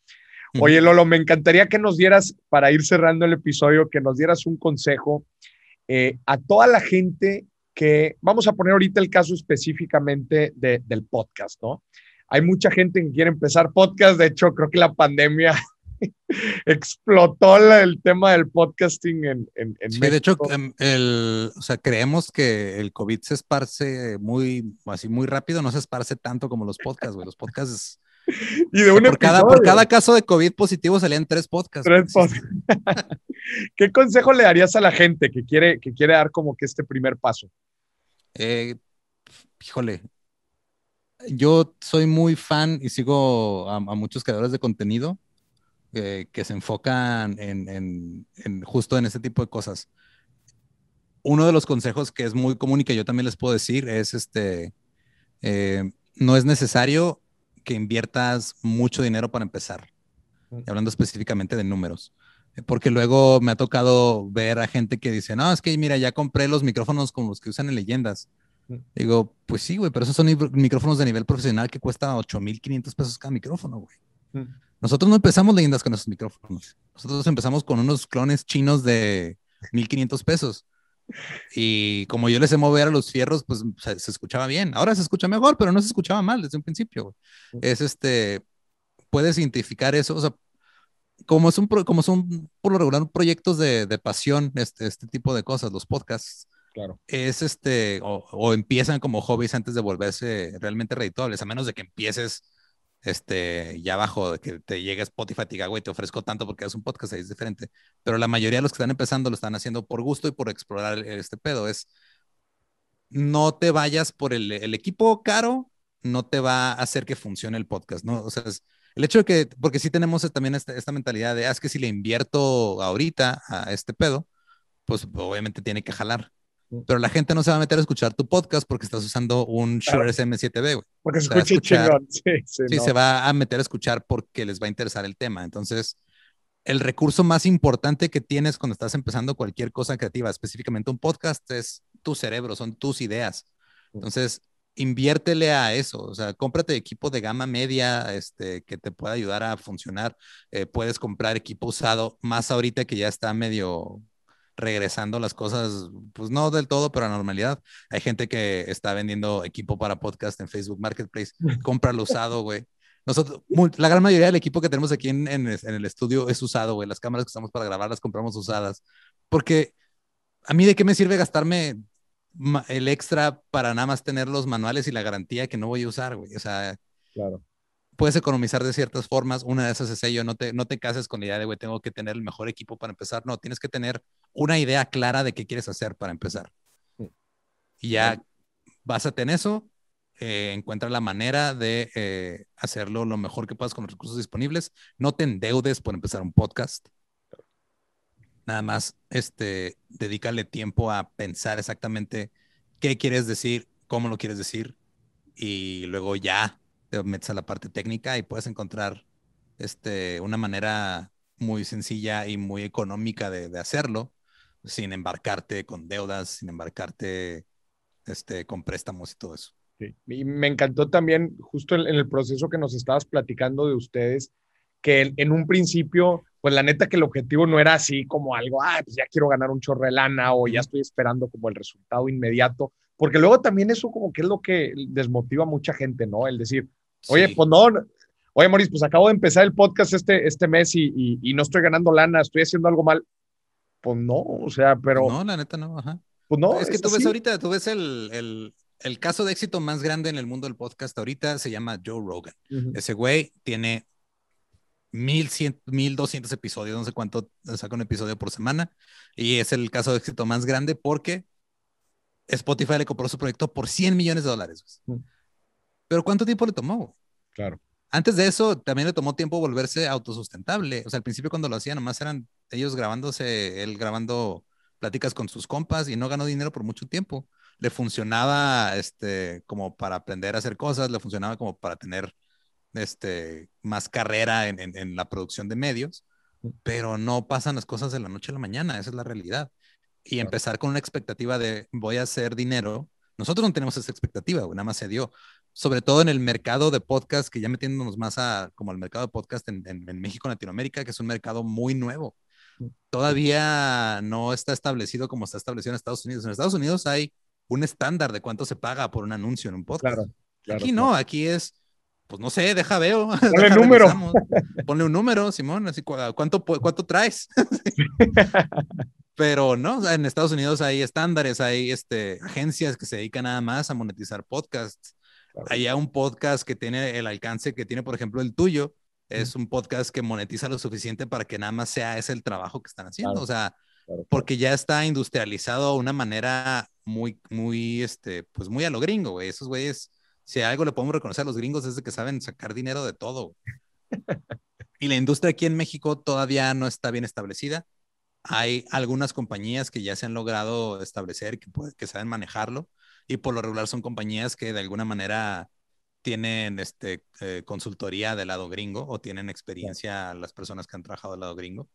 Oye, Lolo, me encantaría que nos dieras, para ir cerrando el episodio, que nos dieras un consejo eh, a toda la gente que, vamos a poner ahorita el caso específicamente del podcast, ¿no? hay mucha gente que quiere empezar podcast. De hecho, creo que la pandemia explotó el tema del podcasting en, sí, De hecho, em, sea, creemos que el COVID se esparce muy, así muy rápido, no se esparce tanto como los podcasts, güey. Los podcasts. y de por, cada, por cada caso de COVID positivo salían tres podcasts. Tres podcasts. ¿Qué consejo le darías a la gente que quiere, que quiere dar como que este primer paso? Eh, híjole, yo soy muy fan y sigo a, muchos creadores de contenido eh, que se enfocan en, justo en ese tipo de cosas. Uno de los consejos que es muy común y que yo también les puedo decir es este, eh, no es necesario que inviertas mucho dinero para empezar, hablando específicamente de números eh, porque luego me ha tocado ver a gente que dice, no, es que mira, ya compré los micrófonos con los que usan en leyendas. Digo, pues sí, güey, pero esos son micrófonos de nivel profesional que cuesta 8.500 pesos cada micrófono, güey. Mm. Nosotros no empezamos leyendas con esos micrófonos. Nosotros empezamos con unos clones chinos de 1.500 pesos. Y como yo les sé mover a los fierros, pues se, escuchaba bien. Ahora se escucha mejor, pero no se escuchaba mal desde un principio. Mm. Es este, puedes identificar eso, o sea, como, es un, como son por lo regular proyectos de, de pasión, este, este tipo de cosas, los podcasts, Claro. Es este, o, empiezan como hobbies antes de volverse realmente reditables, a menos de que empieces este, ya abajo, de que te llegue Spotify y güey, te ofrezco tanto porque es un podcast, es diferente. Pero la mayoría de los que están empezando lo están haciendo por gusto y por explorar este pedo. Es, no te vayas por el, equipo caro, no te va a hacer que funcione el podcast, ¿no? O sea, el hecho de que, porque sí tenemos también esta, esta mentalidad de, ah, es que si le invierto ahorita a este pedo, pues obviamente tiene que jalar pero la gente no se va a meter a escuchar tu podcast porque estás usando un Shure SM7B, güey. Porque se escucha chingón. Sí, se va a meter a escuchar porque les va a interesar el tema. Entonces, el recurso más importante que tienes cuando estás empezando cualquier cosa creativa, específicamente un podcast, es tu cerebro, son tus ideas. Mm. Entonces, inviértele a eso, o sea, cómprate equipo de gama media este, que te pueda ayudar a funcionar. Eh, puedes comprar equipo usado más ahorita que ya está medio regresando las cosas, pues no del todo, pero a normalidad. Hay gente que está vendiendo equipo para podcast en Facebook Marketplace, lo usado, güey. Nosotros, la gran mayoría del equipo que tenemos aquí en, en, en el estudio es usado, güey. Las cámaras que usamos para grabar las compramos usadas. Porque a mí de qué me sirve gastarme el extra para nada más tener los manuales y la garantía que no voy a usar, güey. O sea, claro puedes economizar de ciertas formas. Una de esas es ello, no te, no te cases con la idea de, güey, tengo que tener el mejor equipo para empezar. No, tienes que tener una idea clara de qué quieres hacer para empezar. Y ya básate en eso, eh, encuentra la manera de eh, hacerlo lo mejor que puedas con los recursos disponibles. No te endeudes por empezar un podcast. Nada más, este, dedícale tiempo a pensar exactamente qué quieres decir, cómo lo quieres decir y luego ya te metes a la parte técnica y puedes encontrar este, una manera muy sencilla y muy económica de, hacerlo sin embarcarte con deudas, sin embarcarte este, con préstamos y todo eso. Sí. Y me encantó también justo en, el proceso que nos estabas platicando de ustedes, que en, en, un principio, pues la neta que el objetivo no era así como algo, ah, pues ya quiero ganar un chorro de lana o ya estoy esperando como el resultado inmediato, porque luego también eso como que es lo que desmotiva a mucha gente, ¿no? El decir, Oye, pues no. Oye, Moris, pues acabo de empezar el podcast este, este mes y, y, no estoy ganando lana, estoy haciendo algo mal. Pues no, o sea, pero. No, la neta no, ajá. Pues no. Es que tú ves ahorita, tú ves el, el, el, caso de éxito más grande en el mundo del podcast ahorita se llama Joe Rogan. Ese güey tiene 1100, 1200 episodios, no sé cuánto saca un episodio por semana. Y es el caso de éxito más grande porque Spotify le compró su proyecto por 100 millones de dólares. Pero ¿cuánto tiempo le tomó? Claro. Antes de eso, también le tomó tiempo volverse autosustentable. O sea, al principio cuando lo hacía, nomás eran ellos grabándose, él grabando pláticas con sus compas y no ganó dinero por mucho tiempo. Le funcionaba este, como para aprender a hacer cosas, le funcionaba como para tener este, más carrera en, la producción de medios, pero no pasan las cosas de la noche a la mañana, esa es la realidad. Y empezar con una expectativa de voy a hacer dinero. Nosotros no tenemos esa expectativa, nada más se dio, sobre todo en el mercado de podcast, que ya metiéndonos más a como al mercado de podcast en, México, Latinoamérica, que es un mercado muy nuevo. Mm. Todavía no está establecido como está establecido en Estados Unidos. En Estados Unidos hay un estándar de cuánto se paga por un anuncio en un podcast. Claro, aquí no, aquí es, pues no sé, deja veo. Ponle un número. Ponle un número, Simón, así cuánto, cuánto traes. Pero no, en Estados Unidos hay estándares, hay este, agencias que se dedican nada más a monetizar podcasts allá un podcast que tiene el alcance que tiene, por ejemplo, el tuyo, es un podcast que monetiza lo suficiente para que nada más sea ese el trabajo que están haciendo, o sea, porque ya está industrializado de una manera muy, muy, este, pues muy a lo gringo, güey. Esos güeyes, si algo le podemos reconocer a los gringos es que saben sacar dinero de todo. y la industria aquí en México todavía no está bien establecida. Hay algunas compañías que ya se han logrado establecer, que, que saben manejarlo, y por lo regular son compañías que de alguna manera tienen este, eh, consultoría del lado gringo o tienen experiencia las personas que han trabajado del lado gringo.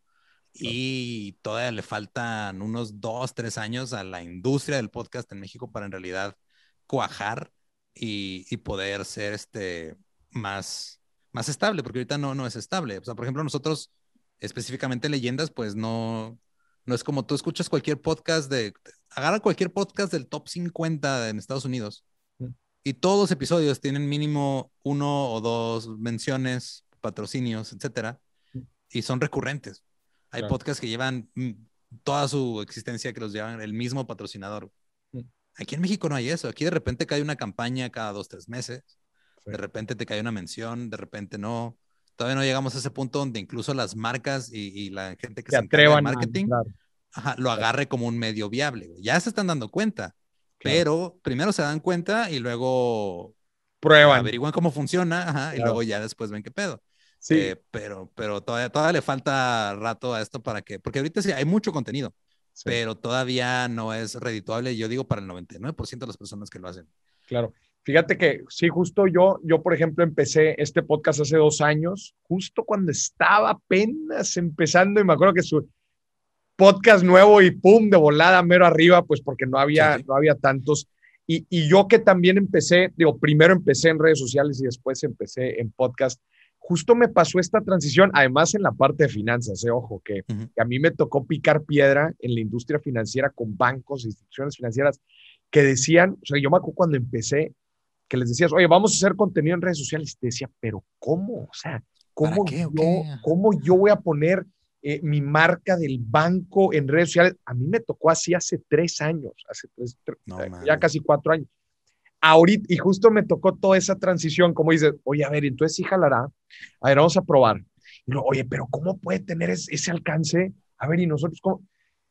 Y todavía le faltan unos dos, tres años a la industria del podcast en México para en realidad cuajar y, poder ser este, más, más estable, porque ahorita no, no es estable. O sea, por ejemplo, nosotros específicamente leyendas, pues no, no es como tú escuchas cualquier podcast de, agarra cualquier podcast del top 50 en Estados Unidos y todos los episodios tienen mínimo uno o dos menciones, patrocinios, etcétera, y son recurrentes. Hay podcasts que llevan mm, toda su existencia que los llevan el mismo patrocinador. Aquí en México no hay eso. Aquí de repente cae una campaña cada dos, tres meses. De repente te cae una mención, de repente no. Todavía no llegamos a ese punto donde incluso las marcas y, la gente que se, se atrevan marketing lo agarre como un medio viable. Ya se están dando cuenta, pero primero se dan cuenta y luego prueban. Averiguan cómo funciona y luego ya después ven qué pedo. Sí. Eh, pero pero todavía, todavía le falta rato a esto para que, porque ahorita sí hay mucho contenido, pero todavía no es redituable, yo digo, para el 99% de las personas que lo hacen. Claro. Fíjate que sí, justo yo, yo por ejemplo empecé este podcast hace dos años, justo cuando estaba apenas empezando y me acuerdo que su podcast nuevo y pum, de volada mero arriba, pues porque no había, No había tantos. Y, y, yo que también empecé, digo, primero empecé en redes sociales y después empecé en podcast. Justo me pasó esta transición, además en la parte de finanzas, eh, ojo, que, a mí me tocó picar piedra en la industria financiera con bancos, instituciones financieras que decían, o sea, yo me acuerdo cuando empecé, que les decías, oye, vamos a hacer contenido en redes sociales, y te decía, pero ¿cómo? O sea, ¿cómo, yo, ¿cómo yo voy a poner eh, mi marca del banco en redes sociales? A mí me tocó así hace tres años, hace tres, eh, ya casi cuatro años. Ahorita, y justo me tocó toda esa transición, como dices, oye, a ver, entonces sí jalará, a ver, vamos a probar. Y oye, pero ¿cómo puede tener ese alcance? A ver, y nosotros, ¿cómo?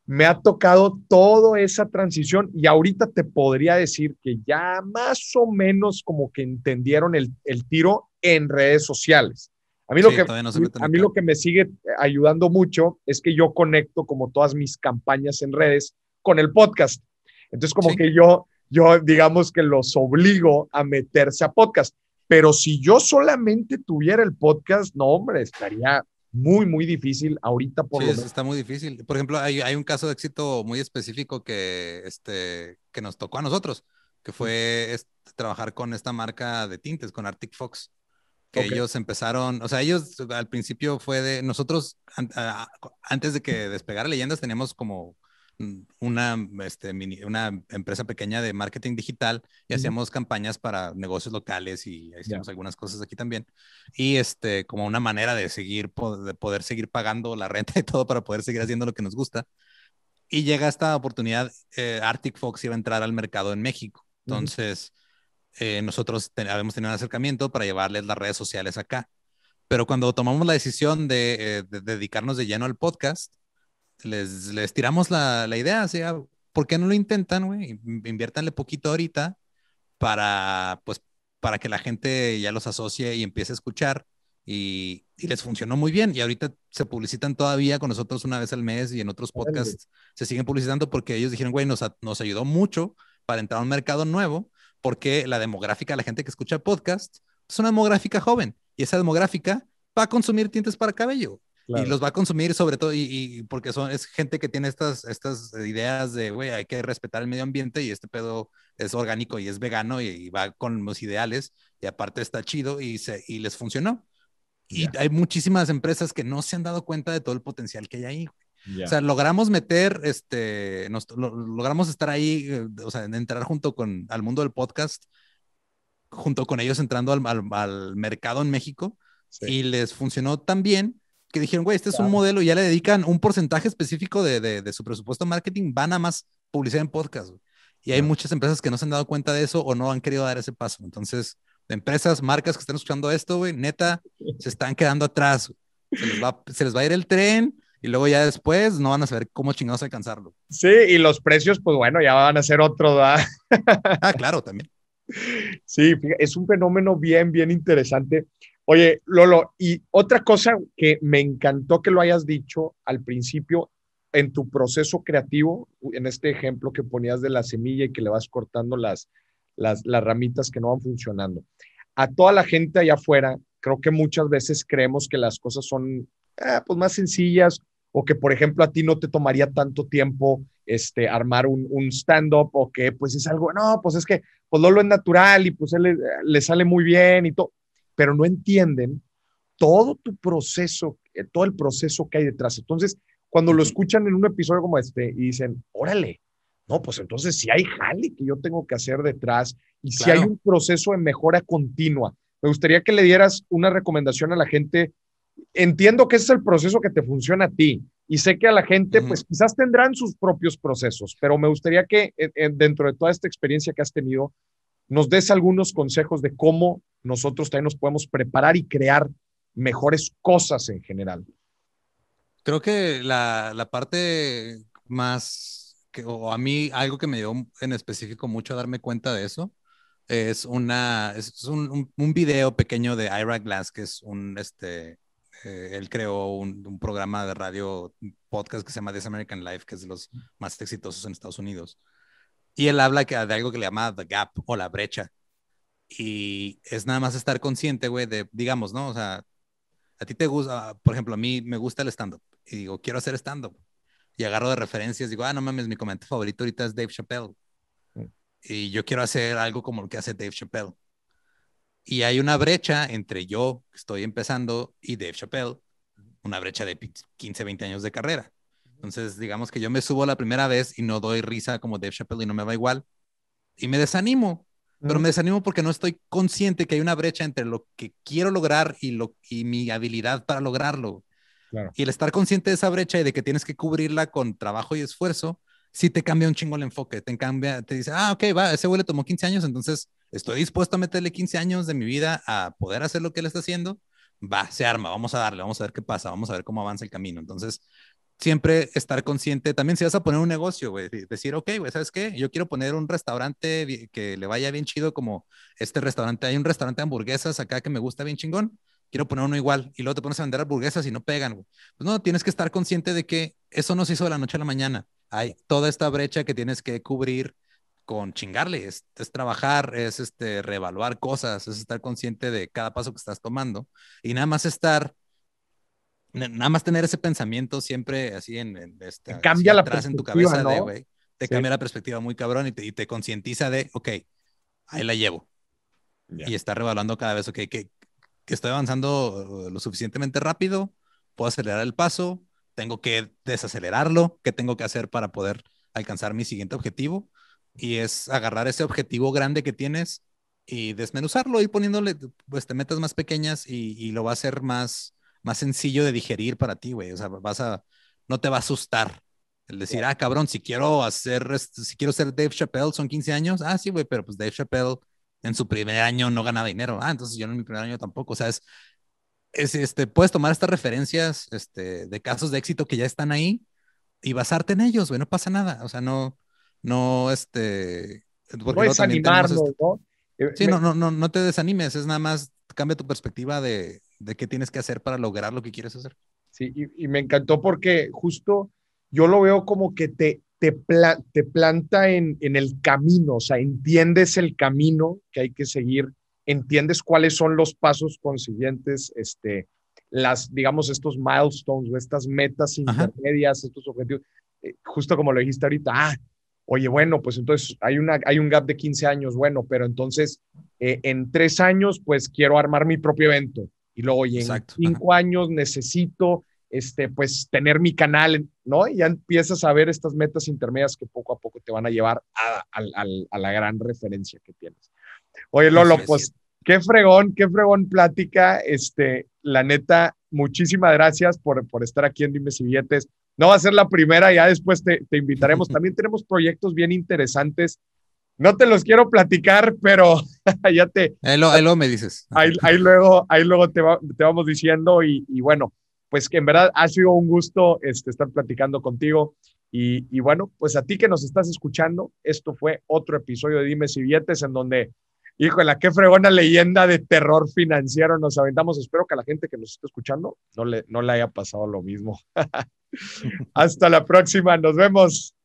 me ha tocado toda esa transición y ahorita te podría decir que ya más o menos como que entendieron el, tiro en redes sociales. A mí, lo, que, a mí lo que me sigue ayudando mucho es que yo conecto como todas mis campañas en redes con el podcast. Entonces como que yo, yo digamos que los obligo a meterse a podcast. Pero si yo solamente tuviera el podcast, no, hombre, estaría muy, muy difícil ahorita por está muy difícil. Por ejemplo, hay, un caso de éxito muy específico que, este, que nos tocó a nosotros, que fue trabajar con esta marca de tintes, con Arctic Fox. Que ellos empezaron, o sea, ellos al principio fue de nosotros, antes de que despegara leyendas, teníamos como una, este, una empresa pequeña de marketing digital y hacíamos campañas para negocios locales y hicimos algunas cosas aquí también. Y este, como una manera de seguir, de poder seguir pagando la renta y todo para poder seguir haciendo lo que nos gusta. Y llega esta oportunidad, eh, Arctic Fox iba a entrar al mercado en México. Entonces, eh, nosotros habíamos tenido un acercamiento para llevarles las redes sociales acá. Pero cuando tomamos la decisión de eh, dedicarnos de lleno al podcast, les, tiramos la, idea, ¿por qué no lo intentan, güey? Inviértanle poquito ahorita para, pues, para que la gente ya los asocie y empiece a escuchar. Y, les funcionó muy bien. Y ahorita se publicitan todavía con nosotros una vez al mes y en otros podcasts se siguen publicitando porque ellos dijeron, güey, nos, nos ayudó mucho para entrar a un mercado nuevo porque la demográfica, la gente que escucha podcast, es una demográfica joven y esa demográfica va a consumir tintes para cabello. Y los va a consumir sobre todo, y, porque son, es gente que tiene estas, estas ideas de, güey, hay que respetar el medio ambiente y este pedo es orgánico y es vegano y, va con los ideales y aparte está chido y, se, les funcionó. Y hay muchísimas empresas que no se han dado cuenta de todo el potencial que hay ahí. O sea, logramos meter, este, nos, logramos estar ahí, eh, o sea, entrar junto con, al mundo del podcast, junto con ellos entrando al, mercado en México y les funcionó también que dijeron, güey, este es un modelo y ya le dedican un porcentaje específico de, de, su presupuesto marketing, van a más publicidad en podcast. Y hay muchas empresas que no se han dado cuenta de eso o no han querido dar ese paso. Entonces, empresas, marcas que están escuchando esto, güey, neta, se están quedando atrás. Se les, va, se les va a ir el tren y luego ya después no van a saber cómo chingados alcanzarlo. Sí, y los precios, pues bueno, ya van a ser otro, Ah, claro, también. Sí, es un fenómeno bien, bien interesante. Oye, Lolo, y otra cosa que me encantó que lo hayas dicho al principio en tu proceso creativo, en este ejemplo que ponías de la semilla y que le vas cortando las, las, ramitas que no van funcionando. A toda la gente allá afuera, creo que muchas veces creemos que las cosas son eh, pues, más sencillas o que, por ejemplo, a ti no te tomaría tanto tiempo este, armar un, stand-up o que pues es algo, no, pues es que pues Lolo es natural y pues le sale muy bien y todo pero no entienden todo tu proceso, eh, todo el proceso que hay detrás. Entonces, cuando lo escuchan en un episodio como este y dicen, órale, no, pues entonces si hay jale que yo tengo que hacer detrás y si hay un proceso de mejora continua. Me gustaría que le dieras una recomendación a la gente. Entiendo que ese es el proceso que te funciona a ti y sé que a la gente, pues quizás tendrán sus propios procesos, pero me gustaría que eh, eh, dentro de toda esta experiencia que has tenido, nos des algunos consejos de cómo nosotros también nos podemos preparar y crear mejores cosas en general. Creo que la, parte más, que, o a mí algo que me dio en específico mucho a darme cuenta de eso, es, una, es un, un, video pequeño de Ira Glass, que es un, este, eh, él creó un, programa de radio, podcast que se llama This American Life, que es de los más exitosos en Estados Unidos. Y él habla que, de algo que le llama The Gap o la brecha, y es nada más estar consciente, güey, de, digamos, ¿no? O sea, a ti te gusta, por ejemplo, a mí me gusta el stand-up y digo, quiero hacer stand-up. Y agarro de referencias, digo, ah, no mames, mi comentario favorito ahorita es Dave Chappelle. Mm. Y yo quiero hacer algo como lo que hace Dave Chappelle. Y hay una brecha entre yo, que estoy empezando, y Dave Chappelle, una brecha de 15, 20 años de carrera. Entonces, digamos que yo me subo la primera vez y no doy risa como Dave Chappelle y no me va igual. Y me desanimo pero me desanimo porque no estoy consciente que hay una brecha entre lo que quiero lograr y, lo, y mi habilidad para lograrlo. Y el estar consciente de esa brecha y de que tienes que cubrirla con trabajo y esfuerzo, sí te cambia un chingo el enfoque, te cambia, te dice, ah, ok, va, ese güey le tomó 15 años, entonces estoy dispuesto a meterle 15 años de mi vida a poder hacer lo que él está haciendo, va, se arma, vamos a darle, vamos a ver qué pasa, vamos a ver cómo avanza el camino. Entonces, siempre estar consciente, también si vas a poner un negocio, güey, decir, ok, güey, ¿sabes qué? Yo quiero poner un restaurante que le vaya bien chido como este restaurante, hay un restaurante de hamburguesas acá que me gusta bien chingón, quiero poner uno igual, y luego te pones a vender hamburguesas y no pegan, pues no, tienes que estar consciente de que eso no se hizo de la noche a la mañana, hay toda esta brecha que tienes que cubrir con chingarle, es, trabajar, es este, reevaluar cosas, es estar consciente de cada paso que estás tomando y nada más estar nada más tener ese pensamiento siempre así en, en cambia la atrás en tu cabeza de, te cambia la perspectiva muy cabrón y te, concientiza de, ok, ahí la llevo. Y está revaluando cada vez, ok, que, que estoy avanzando uh, lo suficientemente rápido, puedo acelerar el paso, tengo que desacelerarlo, qué tengo que hacer para poder alcanzar mi siguiente objetivo. Y es agarrar ese objetivo grande que tienes y desmenuzarlo, y poniéndole pues, te metas más pequeñas y, y lo va a hacer más, más sencillo de digerir para ti, güey. O sea, vas a, no te va a asustar. El decir, ah, cabrón, si quiero hacer, este, si quiero ser Dave Chappelle, son 15 años. Ah, sí, güey, pero pues Dave Chappelle en su primer año no gana dinero. Ah, entonces yo en mi primer año tampoco. O sea, es, este, puedes tomar estas referencias este, de casos de éxito que ya están ahí y basarte en ellos, güey, no pasa nada. O sea, no, no, este. no este eh, Sí, no, no, no, no te desanimes, es nada más cambia tu perspectiva de, de qué tienes que hacer para lograr lo que quieres hacer. Sí, y, me encantó porque justo yo lo veo como que te, te, te planta en, el camino, o sea, entiendes el camino que hay que seguir, entiendes cuáles son los pasos consiguientes, este, las, digamos, estos milestones o estas metas intermedias, estos objetivos, eh, justo como lo dijiste ahorita, ah, oye, bueno, pues entonces hay, una, hay un gap de 15 años, bueno, pero entonces eh, en tres años, pues quiero armar mi propio evento y luego, en cinco años necesito, este, pues, tener mi canal, ¿no? Y ya empiezas a ver estas metas intermedias que poco a poco te van a llevar a, la gran referencia que tienes. Oye, Lolo, pues, qué fregón, qué fregón plática, este, la neta, muchísimas gracias por, estar aquí en Dime y Billetes. No va a ser la primera, ya después te, te invitaremos. También tenemos proyectos bien interesantes no te los quiero platicar, pero ya te... Ahí, luego me dices. Ahí, luego, ahí luego te, vamos diciendo y, bueno, pues que en verdad ha sido un gusto este, estar platicando contigo. Y, bueno, pues a ti que nos estás escuchando, esto fue otro episodio de Dime si Billetes en donde, híjole, qué fregona leyenda de terror financiero nos aventamos. Espero que a la gente que nos está escuchando no le, no le haya pasado lo mismo. Hasta la próxima, nos vemos.